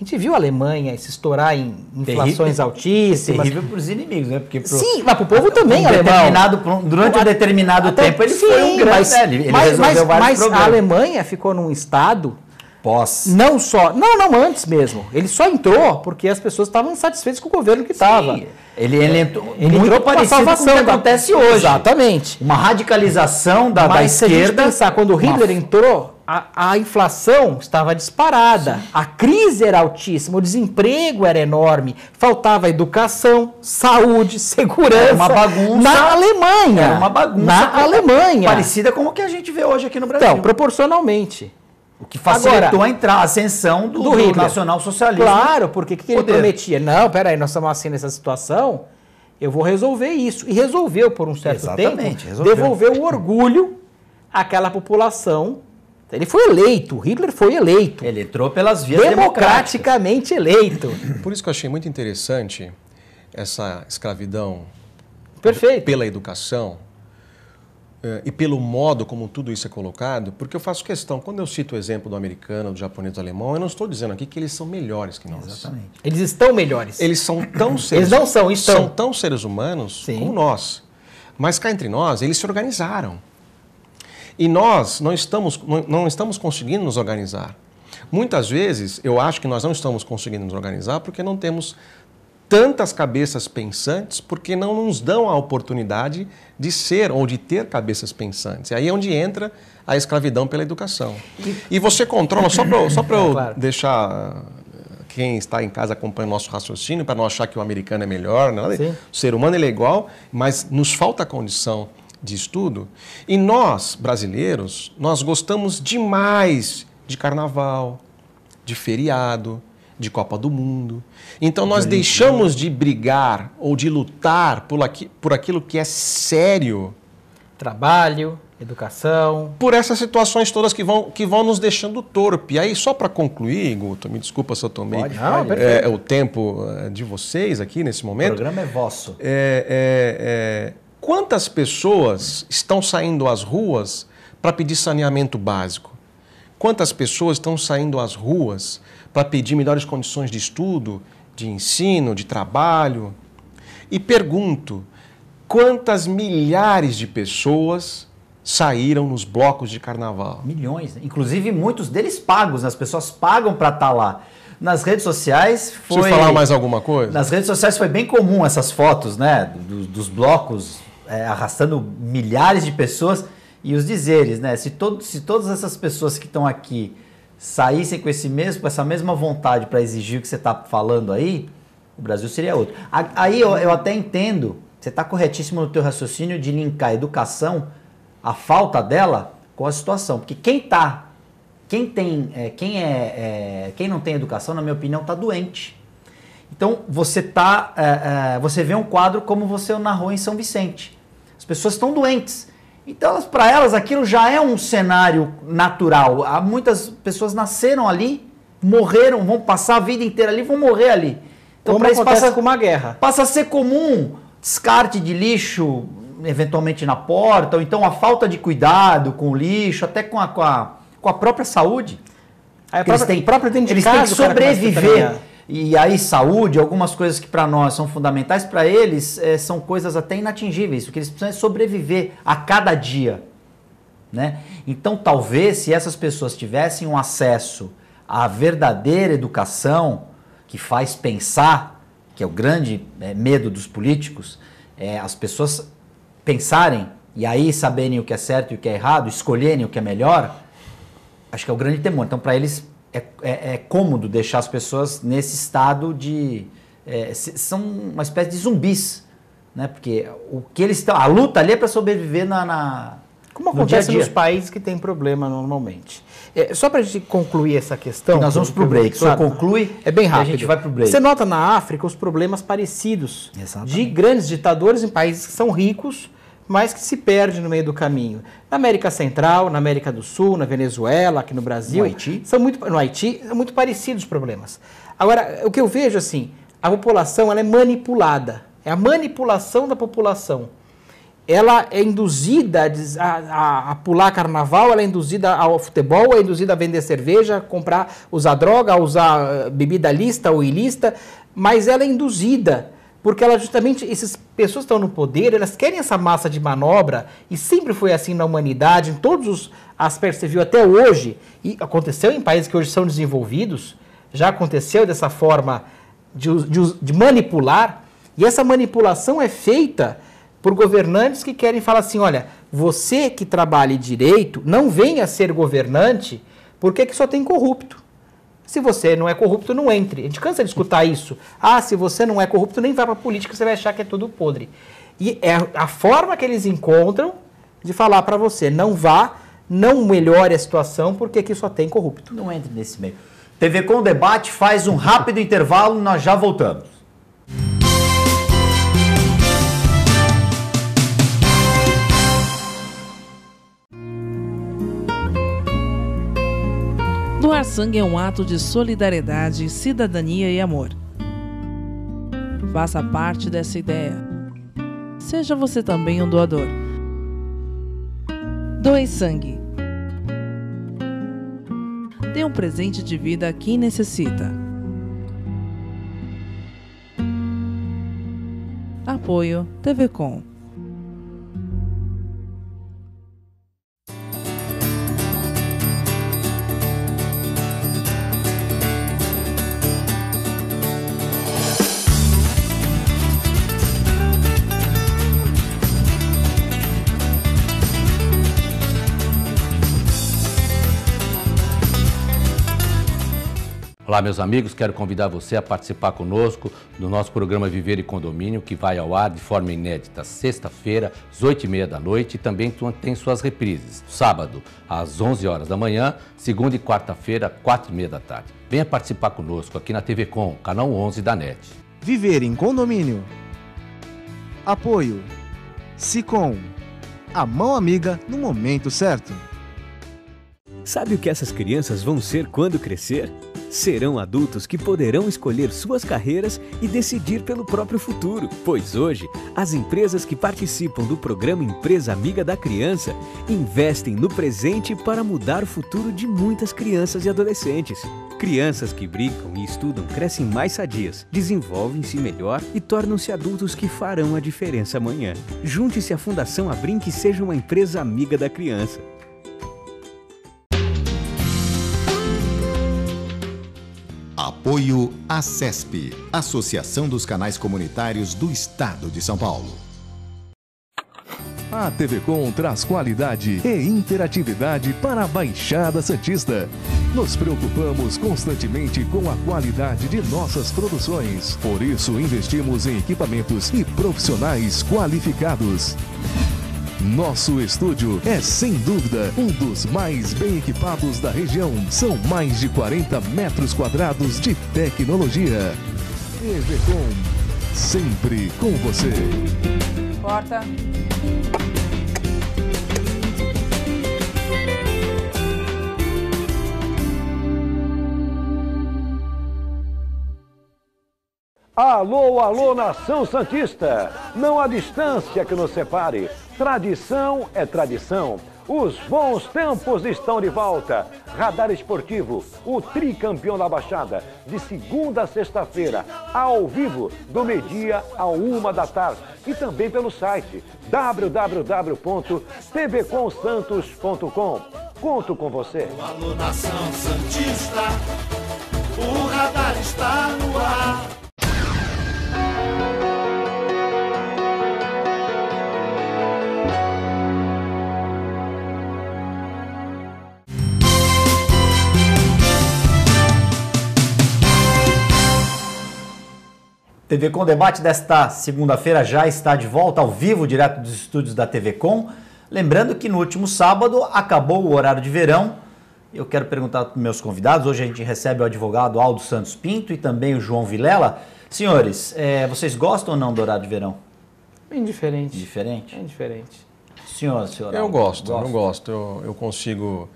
a gente viu a Alemanha se estourar em inflações terrível, altíssimas. Terrível para os inimigos, né? Porque pro, sim, mas para o povo também um alemão. durante um determinado até, tempo ele sim, foi um grande, mas, Ele mas, resolveu mas, mas problemas. a Alemanha ficou num estado Pós. Não só. Não, não, antes mesmo. Ele só entrou porque as pessoas estavam insatisfeitas com o governo que estava. Ele, ele entrou, ele entrou para a salvação com o que acontece da... hoje. Exatamente. Uma radicalização da, Mas da esquerda. Mas a gente pensar, quando Hitler entrou, a, a inflação estava disparada, Sim. a crise era altíssima, o desemprego era enorme, faltava educação, saúde, segurança. Era uma bagunça. Na Alemanha. Era uma bagunça. Na Alemanha. Parecida com o que a gente vê hoje aqui no Brasil. Então, proporcionalmente. O que facilitou Agora, a, ascensão do, do, do nacional socialismo. Claro, porque o que, que ele prometia? Não, peraí, nós estamos assim nessa situação, eu vou resolver isso. E resolveu por um certo Exatamente, tempo. Resolveu. Devolver o orgulho àquela população ele foi eleito, Hitler foi eleito. Ele entrou pelas vias democraticamente eleito. Por isso que eu achei muito interessante essa escravidão Perfeito. pela educação eh, e pelo modo como tudo isso é colocado, porque eu faço questão, quando eu cito o exemplo do americano, do japonês, do alemão, eu não estou dizendo aqui que eles são melhores que nós. Exatamente. Eles estão melhores. Eles são tão seres Eles não são, estão. São tão seres humanos Sim. como nós. Mas cá entre nós, eles se organizaram. E nós não estamos, não estamos conseguindo nos organizar. Muitas vezes eu acho que nós não estamos conseguindo nos organizar porque não temos tantas cabeças pensantes porque não nos dão a oportunidade de ser ou de ter cabeças pensantes. Aí é onde entra a escravidão pela educação. E você controla, só para só pra eu é claro. deixar ah, quem está em casa acompanhando o nosso raciocínio, para não achar que o americano é melhor, né? o ser humano é igual, mas nos falta a condição de estudo. E nós, brasileiros, nós gostamos demais de carnaval, de feriado, de Copa do Mundo. Então nós deixamos né? de brigar ou de lutar por, aqui, por aquilo que é sério. Trabalho, educação. Por essas situações todas que vão, que vão nos deixando torpe. Aí, só para concluir, Guto, me desculpa se eu tomei pode, É, é, o tempo eh, de vocês aqui nesse momento. O programa é vosso. É, é, é Quantas pessoas estão saindo às ruas para pedir saneamento básico? Quantas pessoas estão saindo às ruas para pedir melhores condições de estudo, de ensino, de trabalho? E pergunto: quantas milhares de pessoas saíram nos blocos de carnaval? Milhões, né? inclusive muitos deles pagos, né? as pessoas pagam para estar tá lá. Nas redes sociais foi. Deixa eu falar mais alguma coisa? Nas redes sociais foi bem comum essas fotos, né? dos, dos blocos é, arrastando milhares de pessoas e os dizeres, né? Se, todo, se todas essas pessoas que estão aqui saíssem com, esse mesmo, com essa mesma vontade para exigir o que você está falando aí, o Brasil seria outro. Aí eu, eu até entendo, você está corretíssimo no teu raciocínio de linkar a educação, a falta dela, com a situação. Porque quem tá, quem tem, é, quem, é, é, quem não tem educação, na minha opinião, está doente. Então você tá, é, é, você vê um quadro como você narrou em São Vicente. As pessoas estão doentes. Então, para elas, aquilo já é um cenário natural. Há muitas pessoas nasceram ali, morreram, vão passar a vida inteira ali, vão morrer ali. Então, Como acontece passa, com uma guerra. Passa a ser comum descarte de lixo, eventualmente na porta, ou então a falta de cuidado com o lixo, até com a, com a, com a própria saúde. A própria, eles têm, própria de eles casa, têm que sobreviver. E aí, saúde, algumas coisas que para nós são fundamentais, para eles é, são coisas até inatingíveis. O que eles precisam é sobreviver a cada dia. Né? Então, talvez, se essas pessoas tivessem um acesso à verdadeira educação, que faz pensar, que é o grande é, medo dos políticos, é, as pessoas pensarem e aí saberem o que é certo e o que é errado, escolherem o que é melhor, acho que é o grande temor. Então, para eles é, é, é cômodo deixar as pessoas nesse estado de. É, são uma espécie de zumbis. Né? Porque o que eles estão. A luta ali é para sobreviver na, na como acontece dia nos países que têm problema normalmente. É, só para a gente concluir essa questão. E nós vamos para o break. Só conclui. É bem rápido. A gente vai para o break. Você nota na África os problemas parecidos Exatamente. de grandes ditadores em países que são ricos mas que se perde no meio do caminho. Na América Central, na América do Sul, na Venezuela, aqui no Brasil, no Haiti, são muito, no Haiti, são muito parecidos os problemas. Agora, o que eu vejo assim, a população ela é manipulada, é a manipulação da população. Ela é induzida a, a, a pular carnaval, ela é induzida ao futebol, é induzida a vender cerveja, a comprar, usar droga, usar eh, bebida lista ou ilícita, mas ela é induzida porque ela justamente, essas pessoas estão no poder, elas querem essa massa de manobra, e sempre foi assim na humanidade, em todos os aspectos que você viu até hoje, e aconteceu em países que hoje são desenvolvidos, já aconteceu dessa forma de, de, de manipular, e essa manipulação é feita por governantes que querem falar assim: olha, você que trabalha direito, não venha ser governante, porque que só tem corrupto se você não é corrupto, não entre. A gente cansa de escutar isso. Ah, se você não é corrupto, nem vai para política, você vai achar que é tudo podre. E é a forma que eles encontram de falar para você, não vá, não melhore a situação, porque aqui só tem corrupto. Não entre nesse meio. TV Com Debate faz um rápido intervalo, nós já voltamos. Doar sangue é um ato de solidariedade, cidadania e amor. Faça parte dessa ideia. Seja você também um doador. Doe sangue. Dê um presente de vida a quem necessita. Apoio TV Com. Olá, meus amigos, quero convidar você a participar conosco do nosso programa Viver e Condomínio, que vai ao ar de forma inédita sexta-feira, às oito e meia da noite, e também tem suas reprises, sábado, às onze horas da manhã, segunda e quarta-feira, quatro e meia da tarde. Venha participar conosco aqui na TV Com, canal 11 da NET. Viver em Condomínio. Apoio. Sicom. A mão amiga no momento certo. Sabe o que essas crianças vão ser quando crescer? Serão adultos que poderão escolher suas carreiras e decidir pelo próprio futuro, pois hoje as empresas que participam do programa Empresa Amiga da Criança investem no presente para mudar o futuro de muitas crianças e adolescentes. Crianças que brincam e estudam crescem mais sadias, desenvolvem-se melhor e tornam-se adultos que farão a diferença amanhã. Junte-se à Fundação Abrim que seja uma empresa amiga da criança. Apoio à CESP, Associação dos Canais Comunitários do Estado de São Paulo. A TV Com traz qualidade e interatividade para a Baixada Santista. Nos preocupamos constantemente com a qualidade de nossas produções. Por isso, investimos em equipamentos e profissionais qualificados. Nosso estúdio é, sem dúvida, um dos mais bem equipados da região. São mais de 40 metros quadrados de tecnologia. EVCOM, sempre com você. Corta. Alô, alô, nação Santista! Não há distância que nos separe. Tradição é tradição. Os bons tempos estão de volta. Radar Esportivo, o tricampeão da Baixada, de segunda a sexta-feira, ao vivo, do meio-dia a uma da tarde. E também pelo site www.tbcomsantos.com. Conto com você. Alô, Nação Santista, o radar está no ar. TV Com Debate desta segunda-feira já está de volta ao vivo, direto dos estúdios da TV Com. Lembrando que no último sábado acabou o horário de verão. Eu quero perguntar para os meus convidados. Hoje a gente recebe o advogado Aldo Santos Pinto e também o João Vilela. Senhores, é, vocês gostam ou não do horário de verão? Indiferente. Indiferente? É indiferente. Senhor, senhor. Eu gosto, eu gosto. Eu, eu consigo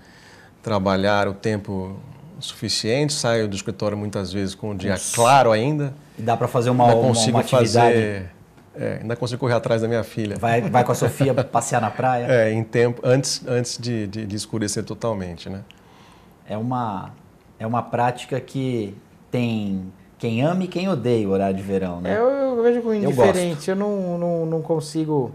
trabalhar o tempo suficiente, saio do escritório muitas vezes com o dia Nossa. claro ainda. E dá para fazer uma, ainda uma, consigo uma atividade. Fazer, é, ainda consigo correr atrás da minha filha. Vai, vai com a Sofia passear na praia? É, em tempo, antes, antes de, de, de escurecer totalmente, né? É uma, é uma prática que tem quem ama e quem odeia o horário de verão, né? É, eu, eu vejo com indiferente. Eu, eu, não, não, não consigo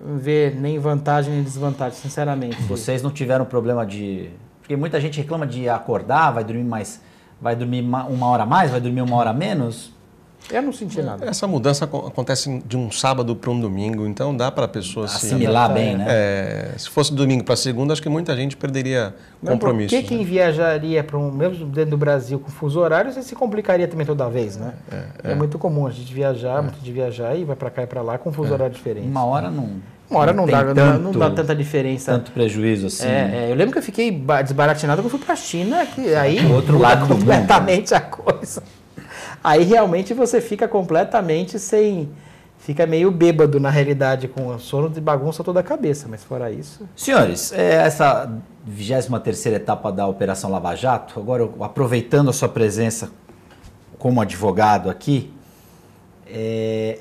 ver nem vantagem nem desvantagem, sinceramente. Vocês não tiveram problema de. Porque muita gente reclama de acordar, vai dormir mais vai dormir uma hora a mais, vai dormir uma hora a menos? Eu não senti nada. Essa mudança acontece de um sábado para um domingo, então dá para a pessoa assimilar se, bem, né? É, se fosse domingo para segunda, acho que muita gente perderia compromisso. Por que né? quem viajaria para um mesmo dentro do Brasil com fuso horário, você se complicaria também toda vez, né? É, é, é, é. muito comum a gente viajar, é. muito de viajar e vai para cá e para lá com fuso é. horário diferente. Uma hora não. Uma hora não, não dá, tanto, não, dá tanta diferença. Tanto prejuízo assim. É, né? é, eu lembro que eu fiquei desbaratinado quando fui para a China, que aí é outro lado completamente mundo, a coisa. Aí realmente você fica completamente sem. Fica meio bêbado na realidade, com sono de bagunça toda a cabeça, mas fora isso. Senhores, é essa 23 etapa da Operação Lava Jato, agora aproveitando a sua presença como advogado aqui, é,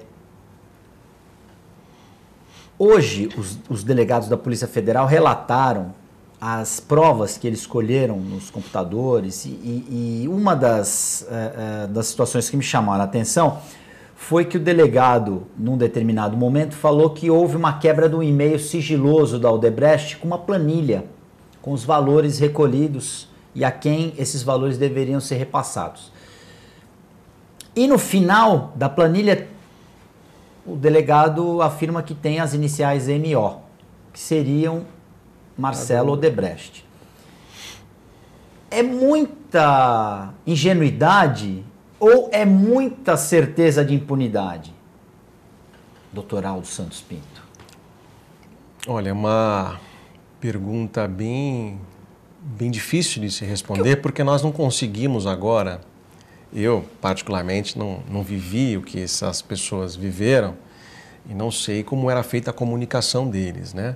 Hoje, os, os delegados da Polícia Federal relataram as provas que eles escolheram nos computadores e, e, e uma das, eh, eh, das situações que me chamaram a atenção foi que o delegado, num determinado momento, falou que houve uma quebra de um e-mail sigiloso da Aldebrecht com uma planilha com os valores recolhidos e a quem esses valores deveriam ser repassados. E no final da planilha o delegado afirma que tem as iniciais MO, que seriam Marcelo Odebrecht. É muita ingenuidade ou é muita certeza de impunidade, doutor Aldo Santos Pinto? Olha, é uma pergunta bem, bem difícil de se responder, porque nós não conseguimos agora eu, particularmente, não, não vivi o que essas pessoas viveram e não sei como era feita a comunicação deles, né?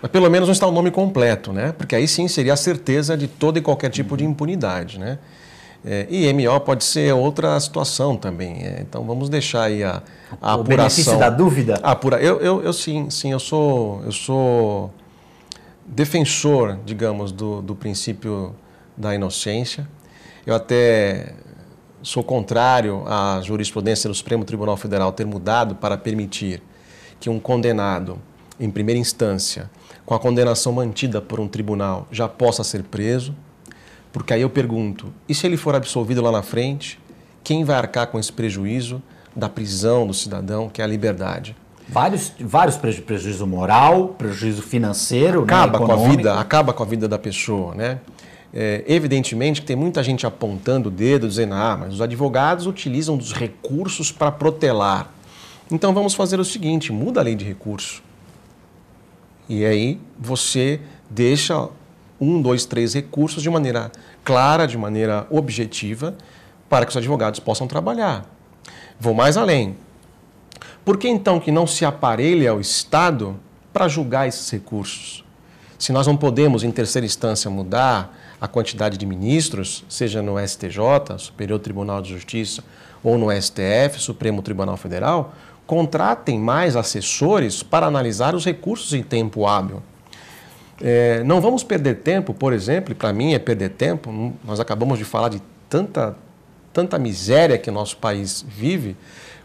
Mas pelo menos não está o nome completo, né? Porque aí sim seria a certeza de todo e qualquer tipo de impunidade, né? É, e MO pode ser outra situação também. É, então vamos deixar aí a, a o apuração. O benefício da dúvida? Apura... Eu, eu, eu sim, sim, eu sou, eu sou defensor, digamos, do, do princípio da inocência. Eu até sou contrário à jurisprudência do Supremo Tribunal Federal ter mudado para permitir que um condenado, em primeira instância, com a condenação mantida por um tribunal, já possa ser preso, porque aí eu pergunto: e se ele for absolvido lá na frente, quem vai arcar com esse prejuízo da prisão do cidadão, que é a liberdade? Vários, vários preju prejuízo moral, prejuízo financeiro, né, acaba né, com a vida, acaba com a vida da pessoa, né? É, evidentemente que tem muita gente apontando o dedo, dizendo, ah, mas os advogados utilizam dos recursos para protelar. Então vamos fazer o seguinte: muda a lei de recurso. E aí você deixa um, dois, três recursos de maneira clara, de maneira objetiva, para que os advogados possam trabalhar. Vou mais além. Por que então que não se aparelha ao Estado para julgar esses recursos? Se nós não podemos, em terceira instância, mudar a quantidade de ministros, seja no STJ, Superior Tribunal de Justiça, ou no STF, Supremo Tribunal Federal, contratem mais assessores para analisar os recursos em tempo hábil. É, não vamos perder tempo, por exemplo, para mim é perder tempo, hum, nós acabamos de falar de tanta, tanta miséria que nosso país vive.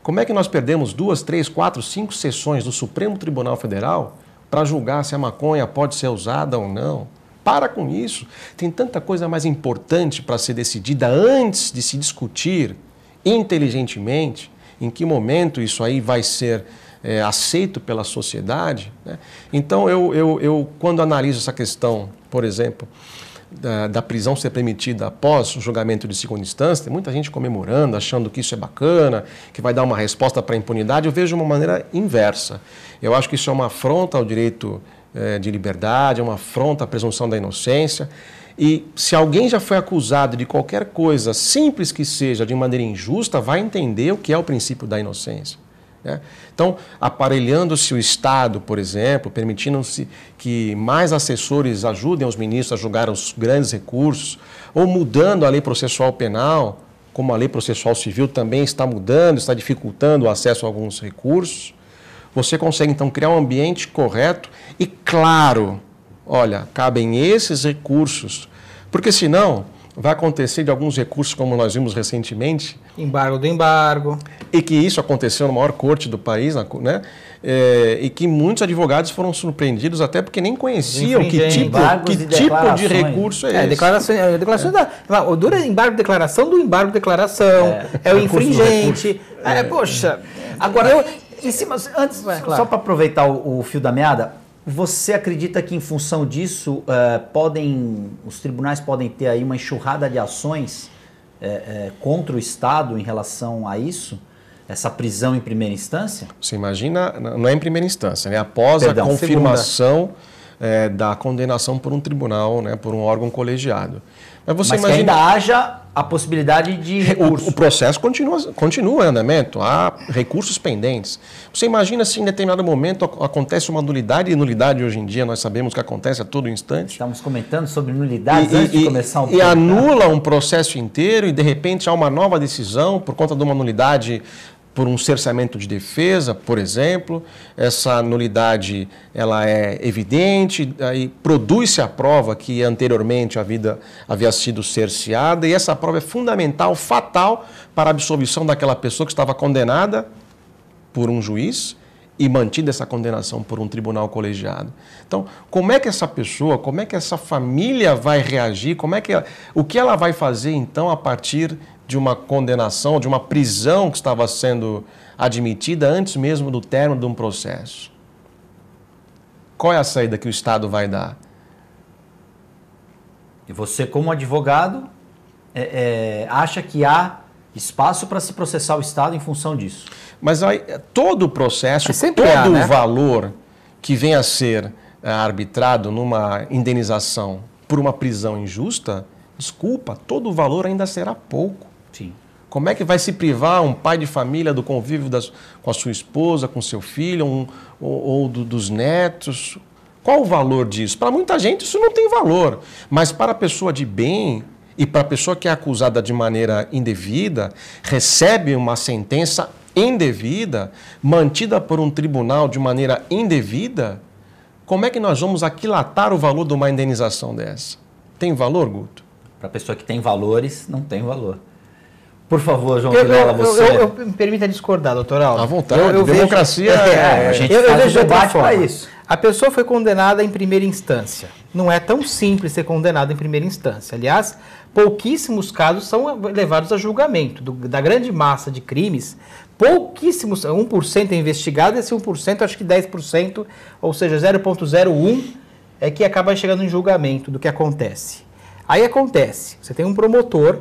Como é que nós perdemos duas, três, quatro, cinco sessões do Supremo Tribunal Federal para julgar se a maconha pode ser usada ou não? Para com isso. Tem tanta coisa mais importante para ser decidida antes de se discutir inteligentemente em que momento isso aí vai ser é, aceito pela sociedade. Né? Então, eu, eu, eu, quando analiso essa questão, por exemplo, da, da, prisão ser permitida após o julgamento de segunda instância, tem muita gente comemorando, achando que isso é bacana, que vai dar uma resposta para a impunidade. Eu vejo de uma maneira inversa. Eu acho que isso é uma afronta ao direito é, de liberdade, é uma afronta à presunção da inocência. E se alguém já foi acusado de qualquer coisa, simples que seja, de maneira injusta, vai entender o que é o princípio da inocência. Né? Então, aparelhando-se o Estado, por exemplo, permitindo-se que mais assessores ajudem os ministros a julgar os grandes recursos, ou mudando a lei processual penal, como a lei processual civil também está mudando, está dificultando o acesso a alguns recursos, você consegue então criar um ambiente correto e claro. Olha, cabem esses recursos. Porque senão vai acontecer de alguns recursos, como nós vimos recentemente. Embargo do embargo. E que isso aconteceu na maior corte do país, né? É, e que muitos advogados foram surpreendidos até porque nem conheciam que tipo, que tipo de recurso é, é esse. Declaração, é, declaração Da, o dura é embargo declaração do embargo declaração, é, é o infringente. É, poxa, é. agora eu, em cima, assim, antes, claro. só para aproveitar o, o, fio da meada, você acredita que em função disso eh, podem os tribunais podem ter aí uma enxurrada de ações eh, eh, contra o Estado em relação a isso? Essa prisão em primeira instância? Você imagina, não é em primeira instância, né? após Perdão, a confirmação é, da condenação por um tribunal, né, por um órgão colegiado. É você Mas imagina... que ainda haja a possibilidade de recurso. O, o, processo continua, continua em andamento, há recursos pendentes. Você imagina se em determinado momento acontece uma nulidade, e nulidade hoje em dia nós sabemos que acontece a todo instante. Estamos comentando sobre nulidades e, antes e, de começar o um E anula um processo inteiro e de repente há uma nova decisão por conta de uma nulidade por um cerceamento de defesa, por exemplo. Essa nulidade ela é evidente, aí produz-se a prova que anteriormente a vida havia sido cerceada, e essa prova é fundamental, fatal para a absolvição daquela pessoa que estava condenada por um juiz e mantida essa condenação por um tribunal colegiado. Então, como é que essa pessoa, como é que essa família vai reagir? Como é que ela, o que ela vai fazer então a partir de uma condenação, de uma prisão que estava sendo admitida antes mesmo do término de um processo. Qual é a saída que o Estado vai dar? E você, como advogado, é, é, acha que há espaço para se processar o Estado em função disso? Mas aí, é, todo o processo, é, todo há, né? o valor que vem a ser é, arbitrado numa indenização por uma prisão injusta, desculpa, todo o valor ainda será pouco. Como é que vai se privar um pai de família do convívio das, com a sua esposa, com seu filho um, ou, ou do, dos netos? Qual o valor disso? Para muita gente isso não tem valor, mas para a pessoa de bem e para a pessoa que é acusada de maneira indevida, recebe uma sentença indevida, mantida por um tribunal de maneira indevida, como é que nós vamos aquilatar o valor de uma indenização dessa? Tem valor, Guto? Para a pessoa que tem valores, não tem valor. Por favor, João eu, Vilela, você. Eu, eu, eu, me permita discordar, doutor Aldo. À vontade, eu, democracia vejo, é, é, a gente Eu, eu vejo debate para isso. A pessoa foi condenada em primeira instância. Não é tão simples ser condenado em primeira instância. Aliás, pouquíssimos casos são levados a julgamento. Do, da grande massa de crimes, pouquíssimos, 1% é investigado, esse 1%, acho que 10%, ou seja, 0,01% é que acaba chegando em julgamento do que acontece. Aí acontece, você tem um promotor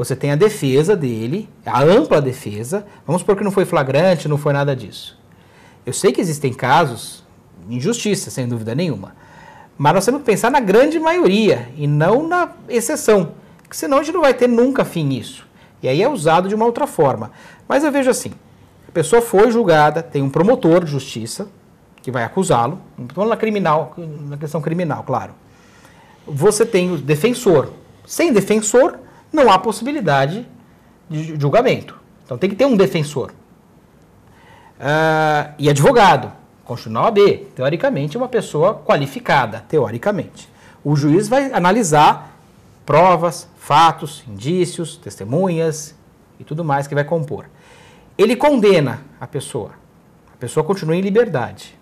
você tem a defesa dele, a ampla defesa. Vamos supor que não foi flagrante, não foi nada disso. Eu sei que existem casos, injustiça, sem dúvida nenhuma. Mas nós temos que pensar na grande maioria e não na exceção. Porque senão a gente não vai ter nunca fim nisso. E aí é usado de uma outra forma. Mas eu vejo assim: a pessoa foi julgada, tem um promotor de justiça que vai acusá-lo, então na criminal, na questão criminal, claro. Você tem o defensor. Sem defensor, não há possibilidade de julgamento. Então tem que ter um defensor. Uh, e advogado, constitucional AB, teoricamente é uma pessoa qualificada, teoricamente. O juiz vai analisar provas, fatos, indícios, testemunhas e tudo mais que vai compor. Ele condena a pessoa. A pessoa continua em liberdade.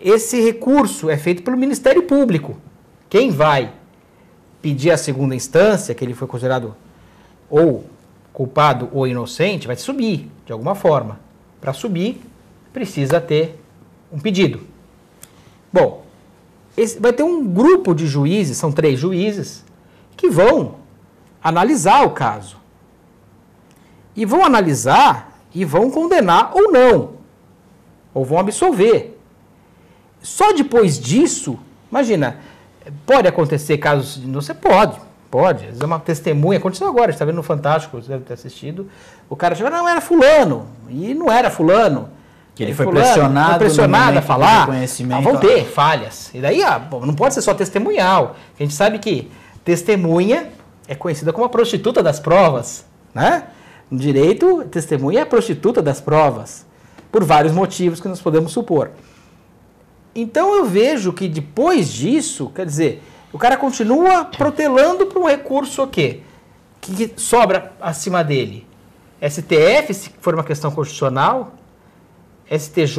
Esse recurso é feito pelo Ministério Público. Quem vai pedir a segunda instância, que ele foi considerado ou culpado ou inocente, vai subir de alguma forma. Para subir, precisa ter um pedido. Bom, esse, vai ter um grupo de juízes, são três juízes, que vão analisar o caso. E vão analisar e vão condenar ou não, ou vão absolver. Só depois disso, imagina, Pode acontecer casos. Você pode, pode. É uma testemunha. Aconteceu agora, está vendo no Fantástico, você deve ter assistido. O cara chegou, não, era Fulano. E não era Fulano. Que ele, foi fulano, pressionado, foi pressionado a falar. Ah, vão ter falhas. E daí, ah, não pode ser só testemunhal. A gente sabe que testemunha é conhecida como a prostituta das provas, né? No direito, testemunha é a prostituta das provas, por vários motivos que nós podemos supor. Então eu vejo que depois disso, quer dizer, o cara continua protelando para um recurso o quê? Que sobra acima dele. STF, se for uma questão constitucional, STJ,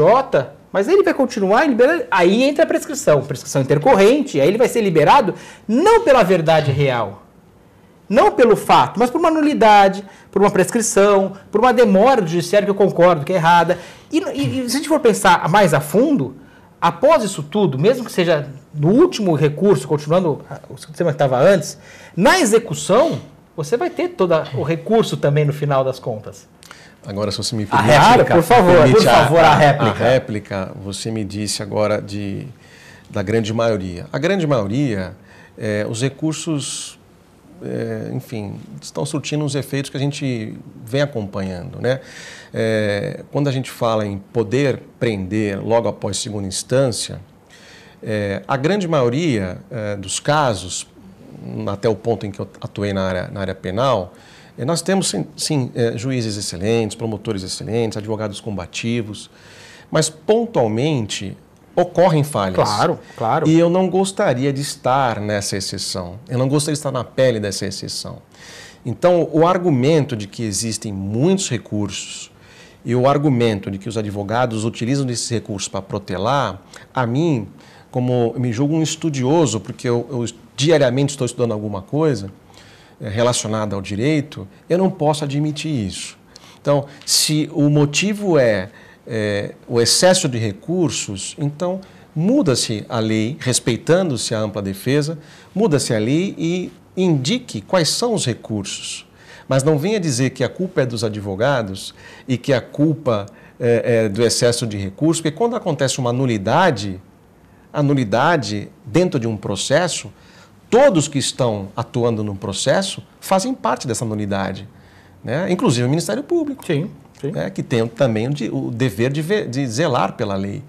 mas ele vai continuar liberado. Aí entra a prescrição, prescrição intercorrente, aí ele vai ser liberado não pela verdade real, não pelo fato, mas por uma nulidade, por uma prescrição, por uma demora do judiciário que eu concordo que é errada. E, e, e se a gente for pensar mais a fundo, Após isso tudo, mesmo que seja no último recurso, continuando o sistema que estava antes, na execução, você vai ter todo o recurso também no final das contas. Agora, se você me permite... A réplica, por favor, por favor, a, a, réplica. A réplica, você me disse agora de, da grande maioria. A grande maioria, é, os recursos é, enfim, estão surtindo uns efeitos que a gente vem acompanhando. Né? É, quando a gente fala em poder prender logo após segunda instância, é, a grande maioria é, dos casos, até o ponto em que eu atuei na área, na área penal, é, nós temos, sim, sim é, juízes excelentes, promotores excelentes, advogados combativos, mas pontualmente ocorrem falhas. Claro, claro. E eu não gostaria de estar nessa exceção. Eu não gostaria de estar na pele dessa exceção. Então, o argumento de que existem muitos recursos e o argumento de que os advogados utilizam esses recursos para protelar, a mim, como me julgo um estudioso, porque eu, eu diariamente estou estudando alguma coisa eh, relacionada ao direito, eu não posso admitir isso. Então, se o motivo é é, o excesso de recursos, então muda-se a lei, respeitando-se a ampla defesa, muda-se a lei e indique quais são os recursos. Mas não venha dizer que a culpa é dos advogados e que a culpa é, é do excesso de recursos, porque quando acontece uma nulidade, a nulidade dentro de um processo, todos que estão atuando no processo fazem parte dessa nulidade, né? inclusive o Ministério Público. Sim né, que tem também o dever de, ver, de zelar pela lei.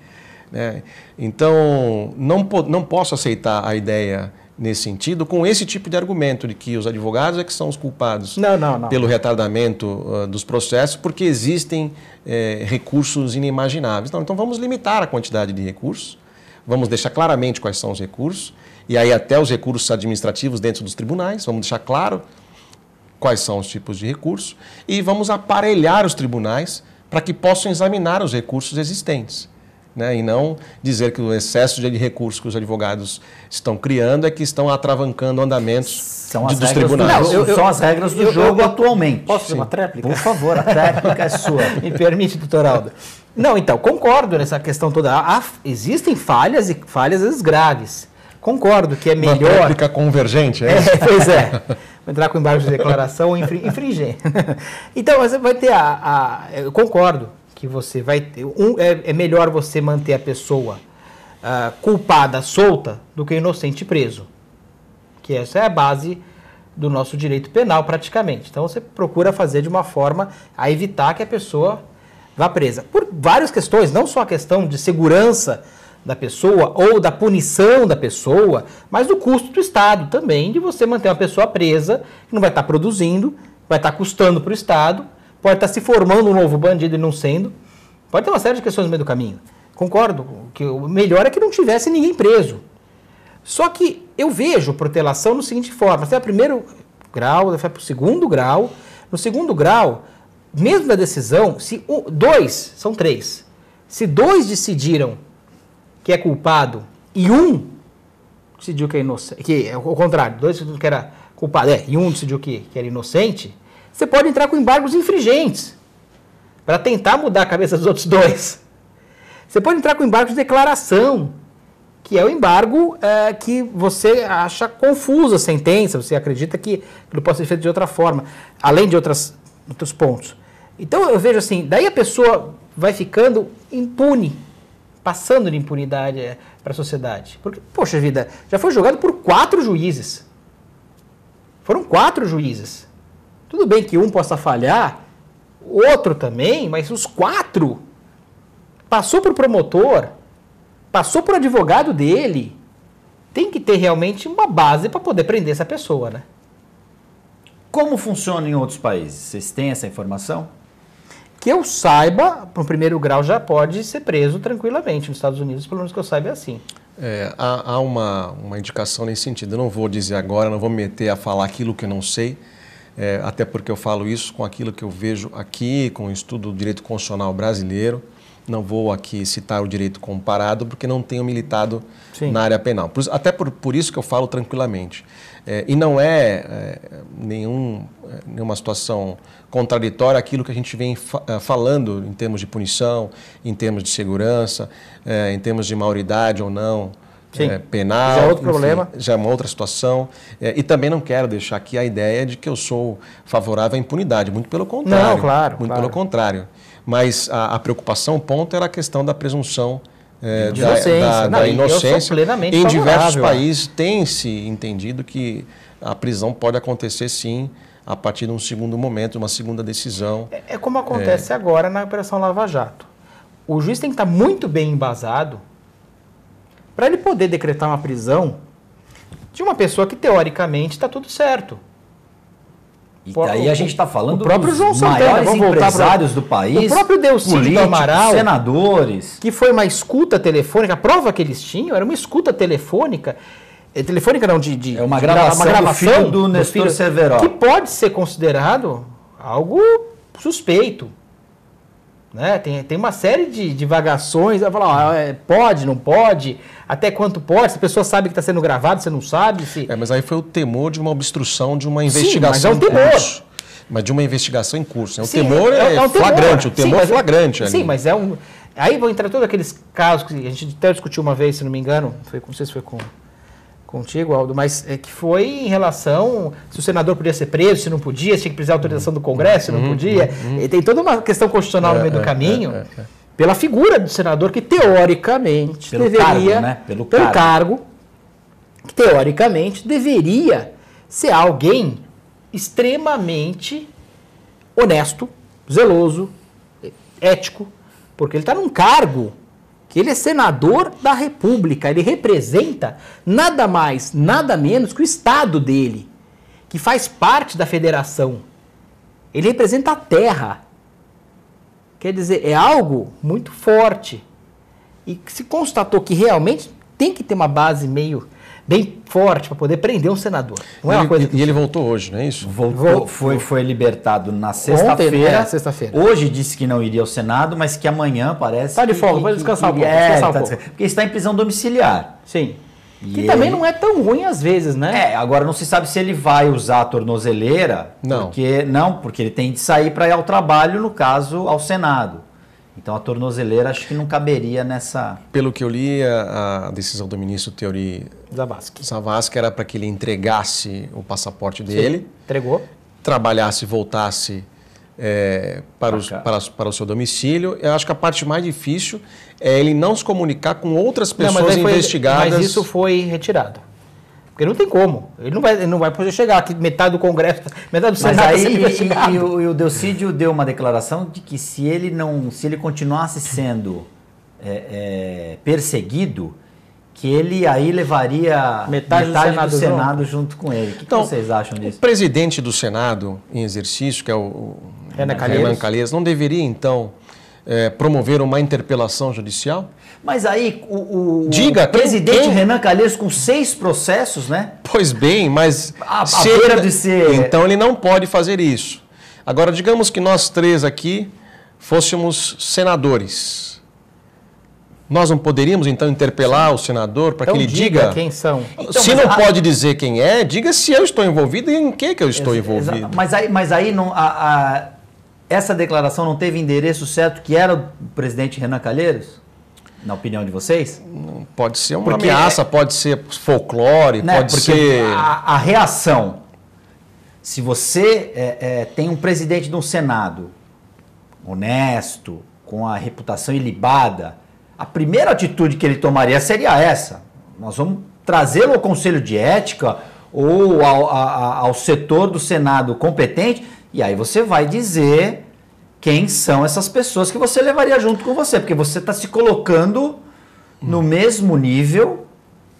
Né? Então, não, não posso aceitar a ideia nesse sentido com esse tipo de argumento de que os advogados é que são os culpados não, não, não. pelo retardamento uh, dos processos porque existem eh, recursos inimagináveis. então vamos limitar a quantidade de recursos, vamos deixar claramente quais são os recursos, e aí até os recursos administrativos dentro dos tribunais, vamos deixar claro quais são os tipos de recurso e vamos aparelhar os tribunais para que possam examinar os recursos existentes. Né? E não dizer que o excesso de recursos que os advogados estão criando é que estão atravancando andamentos são de, dos tribunais. Do, não, eu, eu, são as regras do eu, jogo atualmente. Posso fazer uma tréplica? Por favor, a tréplica é sua. Me permite, doutor Aldo. Não, então, concordo nessa questão toda. Há, existem falhas e falhas graves. Concordo que é melhor. Uma tréplica convergente, é, é Pois é. entrar com embargo de declaração, infri, infringir. então, você vai ter a, a, Eu concordo que você vai ter. Um, é, é melhor você manter a pessoa uh, culpada solta do que inocente preso. Que essa é a base do nosso direito penal, praticamente. Então, você procura fazer de uma forma a evitar que a pessoa vá presa. Por várias questões, não só a questão de segurança da pessoa ou da punição da pessoa, mas do custo do Estado também, de você manter uma pessoa presa, que não vai estar produzindo, vai estar custando para o Estado, pode estar se formando um novo bandido e não sendo. Pode ter uma série de questões no meio do caminho. Concordo que o melhor é que não tivesse ninguém preso. Só que eu vejo protelação no seguinte forma: você vai primeiro grau, vai para o segundo grau. No segundo grau, mesmo na decisão, se um, dois, são três, se dois decidiram que é culpado e um decidiu que é inocente, que é o contrário, dois que era culpado, é, e um decidiu que, que era inocente, você pode entrar com embargos infringentes para tentar mudar a cabeça dos outros dois. Você pode entrar com embargo de declaração, que é o embargo é, que você acha confusa a sentença, você acredita que aquilo possa ser feito de outra forma, além de outras, outros pontos. Então eu vejo assim, daí a pessoa vai ficando impune passando de impunidade é, para a sociedade. Porque, poxa vida, já foi julgado por quatro juízes. Foram quatro juízes. Tudo bem que um possa falhar, outro também, mas os quatro. Passou por promotor, passou por advogado dele. Tem que ter realmente uma base para poder prender essa pessoa, né? Como funciona em outros países? Vocês têm essa informação? que eu saiba, no primeiro grau já pode ser preso tranquilamente. Nos Estados Unidos, pelo menos que eu saiba, é assim. É, há, há uma, uma indicação nesse sentido. Eu não vou dizer agora, não vou me meter a falar aquilo que eu não sei, é, até porque eu falo isso com aquilo que eu vejo aqui, com o estudo do direito constitucional brasileiro. Não vou aqui citar o direito comparado, porque não tenho militado Sim. na área penal. Por, até por, por isso que eu falo tranquilamente. É, e não é, é nenhum, é, nenhuma situação contraditório àquilo que a gente vem eh, falando em termos de punição, em termos de segurança, eh, em termos de maioridade ou não. É, penal. Já é outro enfim, problema. Já é uma outra situação. É, e também não quero deixar aqui a ideia de que eu sou favorável à impunidade. Muito pelo contrário. Não, claro. Muito claro. pelo contrário. Mas a, a, preocupação, ponto, era a questão da presunção. É, da, da, não, da, inocência. plenamente em diversos países tem se entendido que a prisão pode acontecer sim a partir de um segundo momento, uma segunda decisão. É, é como acontece é... agora na Operação Lava Jato. O juiz tem que estar tá muito bem embasado para ele poder decretar uma prisão de uma pessoa que, teoricamente, está tudo certo. E daí a gente está falando o próprio dos João Santana, vamos empresários pro... do país, o próprio Delcídio do Amaral, senadores, que foi uma escuta telefônica. A prova que eles tinham era uma escuta telefônica é telefônica não, de, de é uma gravação, uma gravação do, do Nestor filho, Severo. Que pode ser considerado algo suspeito. Né? Tem, tem uma série de divagações, falar, ó, ah, é, pode, não pode, até quanto pode, se a pessoa sabe que está sendo gravado, você não sabe. Se... É, mas aí foi o temor de uma obstrução, de uma investigação. Sim, mas é um temor. Curso, mas de uma investigação em curso. Né? O sim, temor é, é, é um flagrante, temor. o temor sim, é flagrante. Mas, sim, mas é um. Aí vão entrar todos aqueles casos que a gente até discutiu uma vez, se não me engano, foi, não sei se foi com contigo, Aldo, mas é que foi em relação se o senador podia ser preso, se não podia, se tinha que precisar autorização do uhum. Congresso, se não uhum. podia. Uhum. Tem toda uma questão constitucional no é, meio do é, caminho. É, pela figura do senador que teoricamente pelo deveria, cargo, né? pelo, pelo cargo. cargo, que teoricamente deveria ser alguém extremamente honesto, zeloso, ético, porque ele está num cargo que ele é senador da República, ele representa nada mais, nada menos que o estado dele, que faz parte da federação. Ele representa a terra. Quer dizer, é algo muito forte. E se constatou que realmente tem que ter uma base meio bem forte para poder prender um senador. Não é uma coisa. E ele voltou hoje, não é isso? Voltou, foi, foi libertado na sexta-feira. Né? sexta-feira. Hoje disse que não iria ao Senado, mas que amanhã parece. Tá de folga, pode descansar um pouco. É, tá Porque está em prisão domiciliar. Sim. E que ele... também não é tão ruim às vezes, né? É, agora não se sabe se ele vai usar a tornozeleira. Não. Porque, não, porque ele tem de sair para ir ao trabalho, no caso, ao Senado. Então a tornozeleira acho que não caberia nessa. Pelo que eu li, a, a decisão do ministro Teori Zavascki, Zavascki era para que ele entregasse o passaporte dele. Sim, entregou. Trabalhasse, voltasse é, para, os, para, para, o seu domicílio. Eu acho que a parte mais difícil é ele não se comunicar com outras pessoas não, mas investigadas. mas isso foi retirado. Porque não tem como. Ele não vai, ele não vai poder chegar aqui, metade do Congresso, metade do Senado. Mas aí, e, e, o, e o Delcídio deu uma declaração de que se ele não, se ele continuasse sendo é, é, perseguido, que ele aí levaria metade, metade do, Senado, do Senado junto com ele. O que, então, que vocês acham disso? O presidente do Senado em exercício, que é o, o Renan Calheiros. Calheiros, não deveria então é, promover uma interpelação judicial? Mas aí o, o Diga, presidente quem, quem... Renan Calheiros com seis processos, né? Pois bem, mas... A, se beira ele... de ser... Então ele não pode fazer isso. Agora, digamos que nós três aqui fôssemos senadores. Nós não poderíamos, então, interpelar o senador para então, que ele diga, diga quem são. Então, se não a... pode dizer quem é, diga se eu estou envolvido e em que, que eu estou Ex envolvido. Mas aí, mas aí não, a, a essa declaração não teve endereço certo que era o presidente Renan Calheiros? Na opinião de vocês? Pode ser uma Porque ameaça, é... pode ser folclore, né? pode Porque ser. A, a, reação. Se você é, é, tem um presidente de um Senado honesto, com a reputação ilibada, a primeira atitude que ele tomaria seria essa. Nós vamos trazê-lo ao Conselho de Ética ou ao, a, ao setor do Senado competente e aí você vai dizer quem são essas pessoas que você levaria junto com você, porque você está se colocando no hum. mesmo nível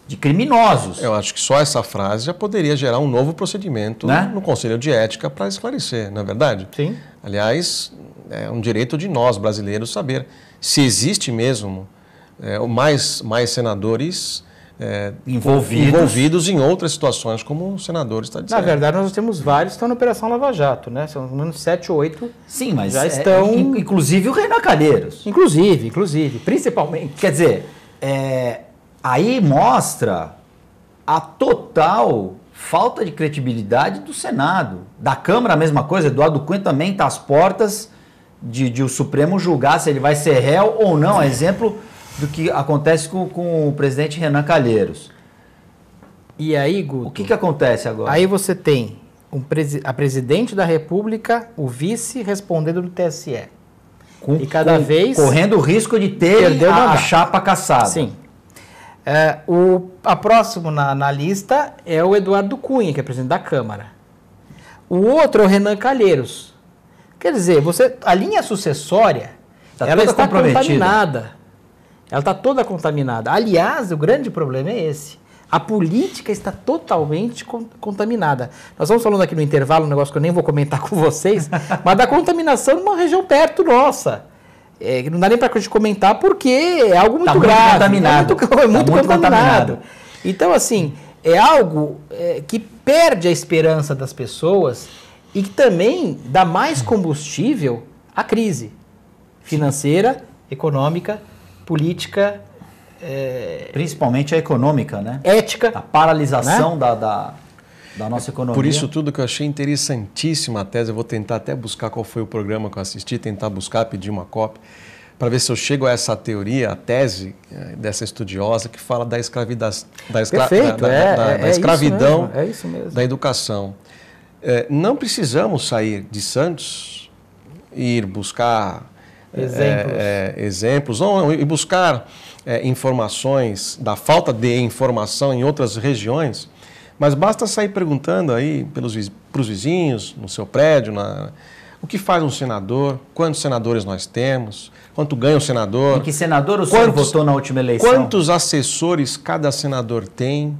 de criminosos. Eu acho que só essa frase já poderia gerar um novo procedimento né? no Conselho de Ética para esclarecer, não é verdade? Sim. Aliás, é um direito de nós brasileiros saber se existe mesmo é, mais, mais senadores é, envolvidos. envolvidos em outras situações, como o senador está dizendo. Na verdade, nós temos vários que estão na Operação Lava Jato, né? São menos sete ou oito. Sim, mas já é, estão. Inclusive o Renan Calheiros. Inclusive, inclusive, principalmente. Quer dizer, é, aí mostra a total falta de credibilidade do Senado. Da Câmara, a mesma coisa. Eduardo Cunha também está às portas de, de, o Supremo julgar se ele vai ser réu ou não. Exemplo do que acontece com, com o presidente Renan Calheiros. E aí, Guto? O que, que acontece agora? Aí você tem um presi a presidente da República, o vice, respondendo do TSE. Com, e cada com, vez. Correndo o risco de ter a, a chapa caçada. Sim. É, o, a próximo na, na, lista é o Eduardo Cunha, que é presidente da Câmara. O outro é o Renan Calheiros. Quer dizer, você, a linha sucessória tá ela está comprometida. contaminada. Ela está toda contaminada. Aliás, o grande problema é esse. A política está totalmente con contaminada. Nós vamos falando aqui no intervalo um negócio que eu nem vou comentar com vocês, mas da contaminação numa região perto nossa. É, não dá nem para a gente comentar porque é algo muito tá muito grave. Contaminado. É muito, é tá muito, tá muito contaminado. contaminado. Então, assim, é algo é, que perde a esperança das pessoas e que também dá mais combustível à crise financeira, econômica política. É, Principalmente a econômica, né? Ética. A paralisação né? da, da, da, nossa economia. Por isso tudo que eu achei interessantíssima a tese, eu vou tentar até buscar qual foi o programa que eu assisti, tentar buscar, pedir uma cópia, para ver se eu chego a essa teoria, a tese é, dessa estudiosa que fala da, escravida, da, escra, Perfeito, da, é, da, é, da escravidão isso mesmo, é isso mesmo. da educação. É, não precisamos sair de Santos e ir buscar exemplos, é, é, exemplos e buscar é, informações da falta de informação em outras regiões. Mas basta sair perguntando aí pelos para os vizinhos, no seu prédio, na, o que faz um senador, quantos senadores nós temos, quanto ganha o senador. Em que senador o senhor votou na última eleição? Quantos assessores cada senador tem?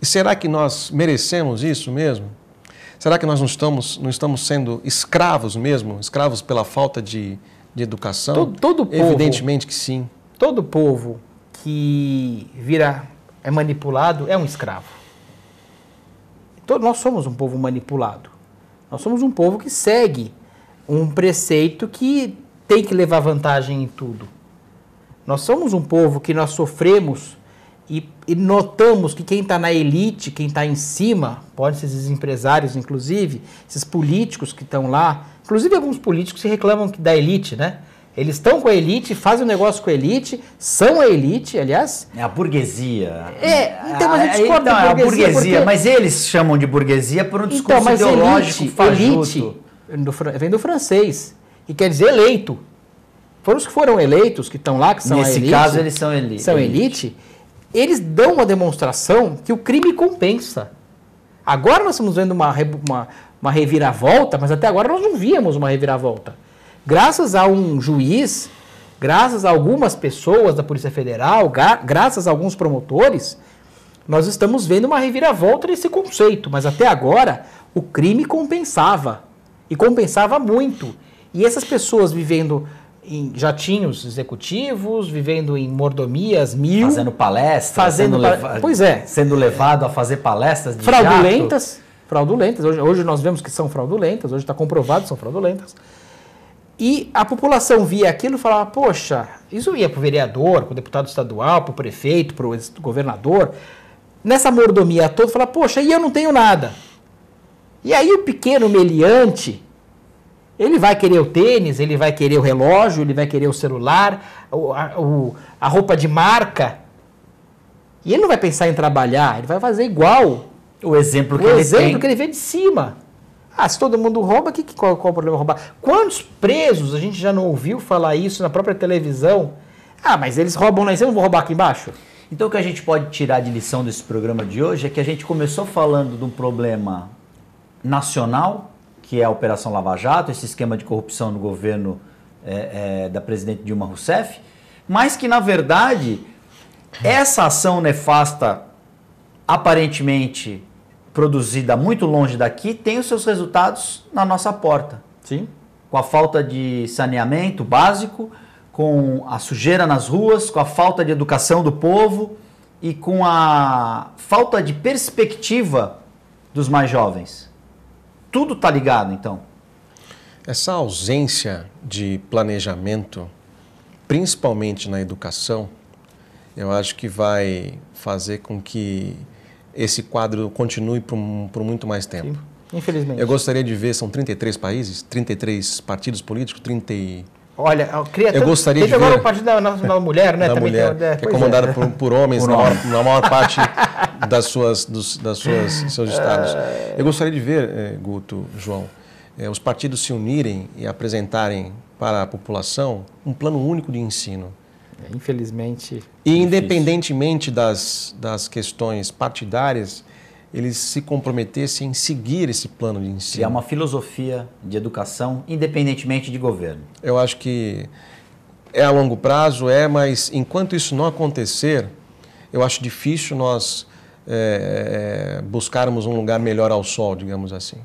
E será que nós merecemos isso mesmo? Será que nós não estamos, não estamos sendo escravos mesmo? Escravos pela falta de, de educação? Todo, todo povo, Evidentemente que sim. Todo povo que vira é manipulado é um escravo. Todo, nós somos um povo manipulado. Nós somos um povo que segue um preceito que tem que levar vantagem em tudo. Nós somos um povo que nós sofremos e, e notamos que quem está na elite, quem está em cima, pode ser esses empresários, inclusive, esses políticos que estão lá, inclusive alguns políticos se reclamam da elite, né? Eles estão com a elite, fazem o um negócio com a elite, são a elite, aliás. É a burguesia. É, então, a gente ah, é, discordo então, burguesia. É a burguesia, porque... mas eles chamam de burguesia por um então, discurso então, mas ideológico elite, fajuto. elite vem do francês, e quer dizer eleito. Foram os que foram eleitos, que estão lá, que são Nesse a elite. Nesse caso, eles são elite. São elite. elite eles dão uma demonstração que o crime compensa. Agora nós estamos vendo uma, uma, uma reviravolta, mas até agora nós não víamos uma reviravolta. Graças a um juiz, graças a algumas pessoas da Polícia Federal, graças a alguns promotores, nós estamos vendo uma reviravolta nesse conceito, mas até agora o crime compensava. E compensava muito. E essas pessoas vivendo em jatinhos executivos, vivendo em mordomias mil. Fazendo palestras. Fazendo sendo pa... Pois é. Sendo levado a fazer palestras de Fraudulentas. Jato. Fraudulentas. Hoje, hoje nós vemos que são fraudulentas, hoje está comprovado que são fraudulentas. E a população via aquilo e falava, poxa, isso ia para o vereador, para o deputado estadual, para o prefeito, para o governador. Nessa mordomia toda, falava, poxa, e eu não tenho nada. E aí o pequeno meliante ele vai querer o tênis, ele vai querer o relógio, ele vai querer o celular, a, a roupa de marca. E ele não vai pensar em trabalhar, ele vai fazer igual. O exemplo que, o ele, exemplo tem. que ele vê de cima. Ah, se todo mundo rouba, que, qual, qual o problema roubar? Quantos presos a gente já não ouviu falar isso na própria televisão? Ah, mas eles roubam lá em cima, eu vou roubar aqui embaixo? Então o que a gente pode tirar de lição desse programa de hoje é que a gente começou falando de um problema nacional, que é a Operação Lava Jato, esse esquema de corrupção no governo é, é, da presidente Dilma Rousseff, mas que, na verdade, essa ação nefasta, aparentemente produzida muito longe daqui, tem os seus resultados na nossa porta. Sim. Com a falta de saneamento básico, com a sujeira nas ruas, com a falta de educação do povo e com a falta de perspectiva dos mais jovens tudo está ligado, então. Essa ausência de planejamento, principalmente na educação, eu acho que vai fazer com que esse quadro continue por, por muito mais tempo. Sim. Infelizmente. Eu gostaria de ver, são 33 países, 33 partidos políticos, 33. Olha, cria Eu gostaria teve de agora ver... o Partido da Nacional Mulher, né? Da Também mulher, tem, é, que é comandada é. por, por, homens por na, maior, na, maior, parte das suas, dos das suas, seus estados. Ah. Eu gostaria de ver, eh, Guto, João, eh, os partidos se unirem e apresentarem para a população um plano único de ensino. É, infelizmente. E independentemente das, das questões partidárias, eles se comprometessem em seguir esse plano de ensino. Criar é uma filosofia de educação independentemente de governo. Eu acho que é a longo prazo, é, mas enquanto isso não acontecer, eu acho difícil nós é, é, buscarmos um lugar melhor ao sol, digamos assim.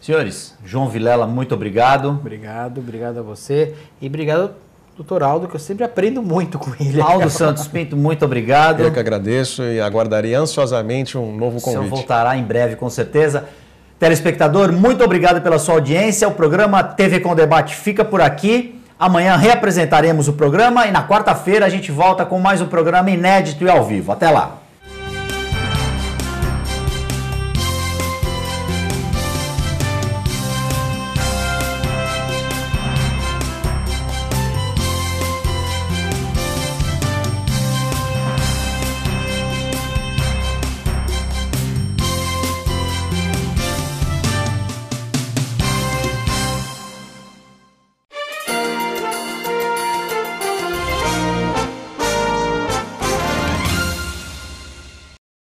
Senhores, João Vilela, muito obrigado. Obrigado, obrigado a você e obrigado doutor Aldo, que eu sempre aprendo muito com ele. Aldo Santos Pinto, muito obrigado. Eu que agradeço e aguardaria ansiosamente um novo convite. O senhor voltará em breve, com certeza. Telespectador, muito obrigado pela sua audiência. O programa TV com Debate fica por aqui. Amanhã reapresentaremos o programa e na quarta-feira a gente volta com mais um programa inédito e ao vivo. Até lá!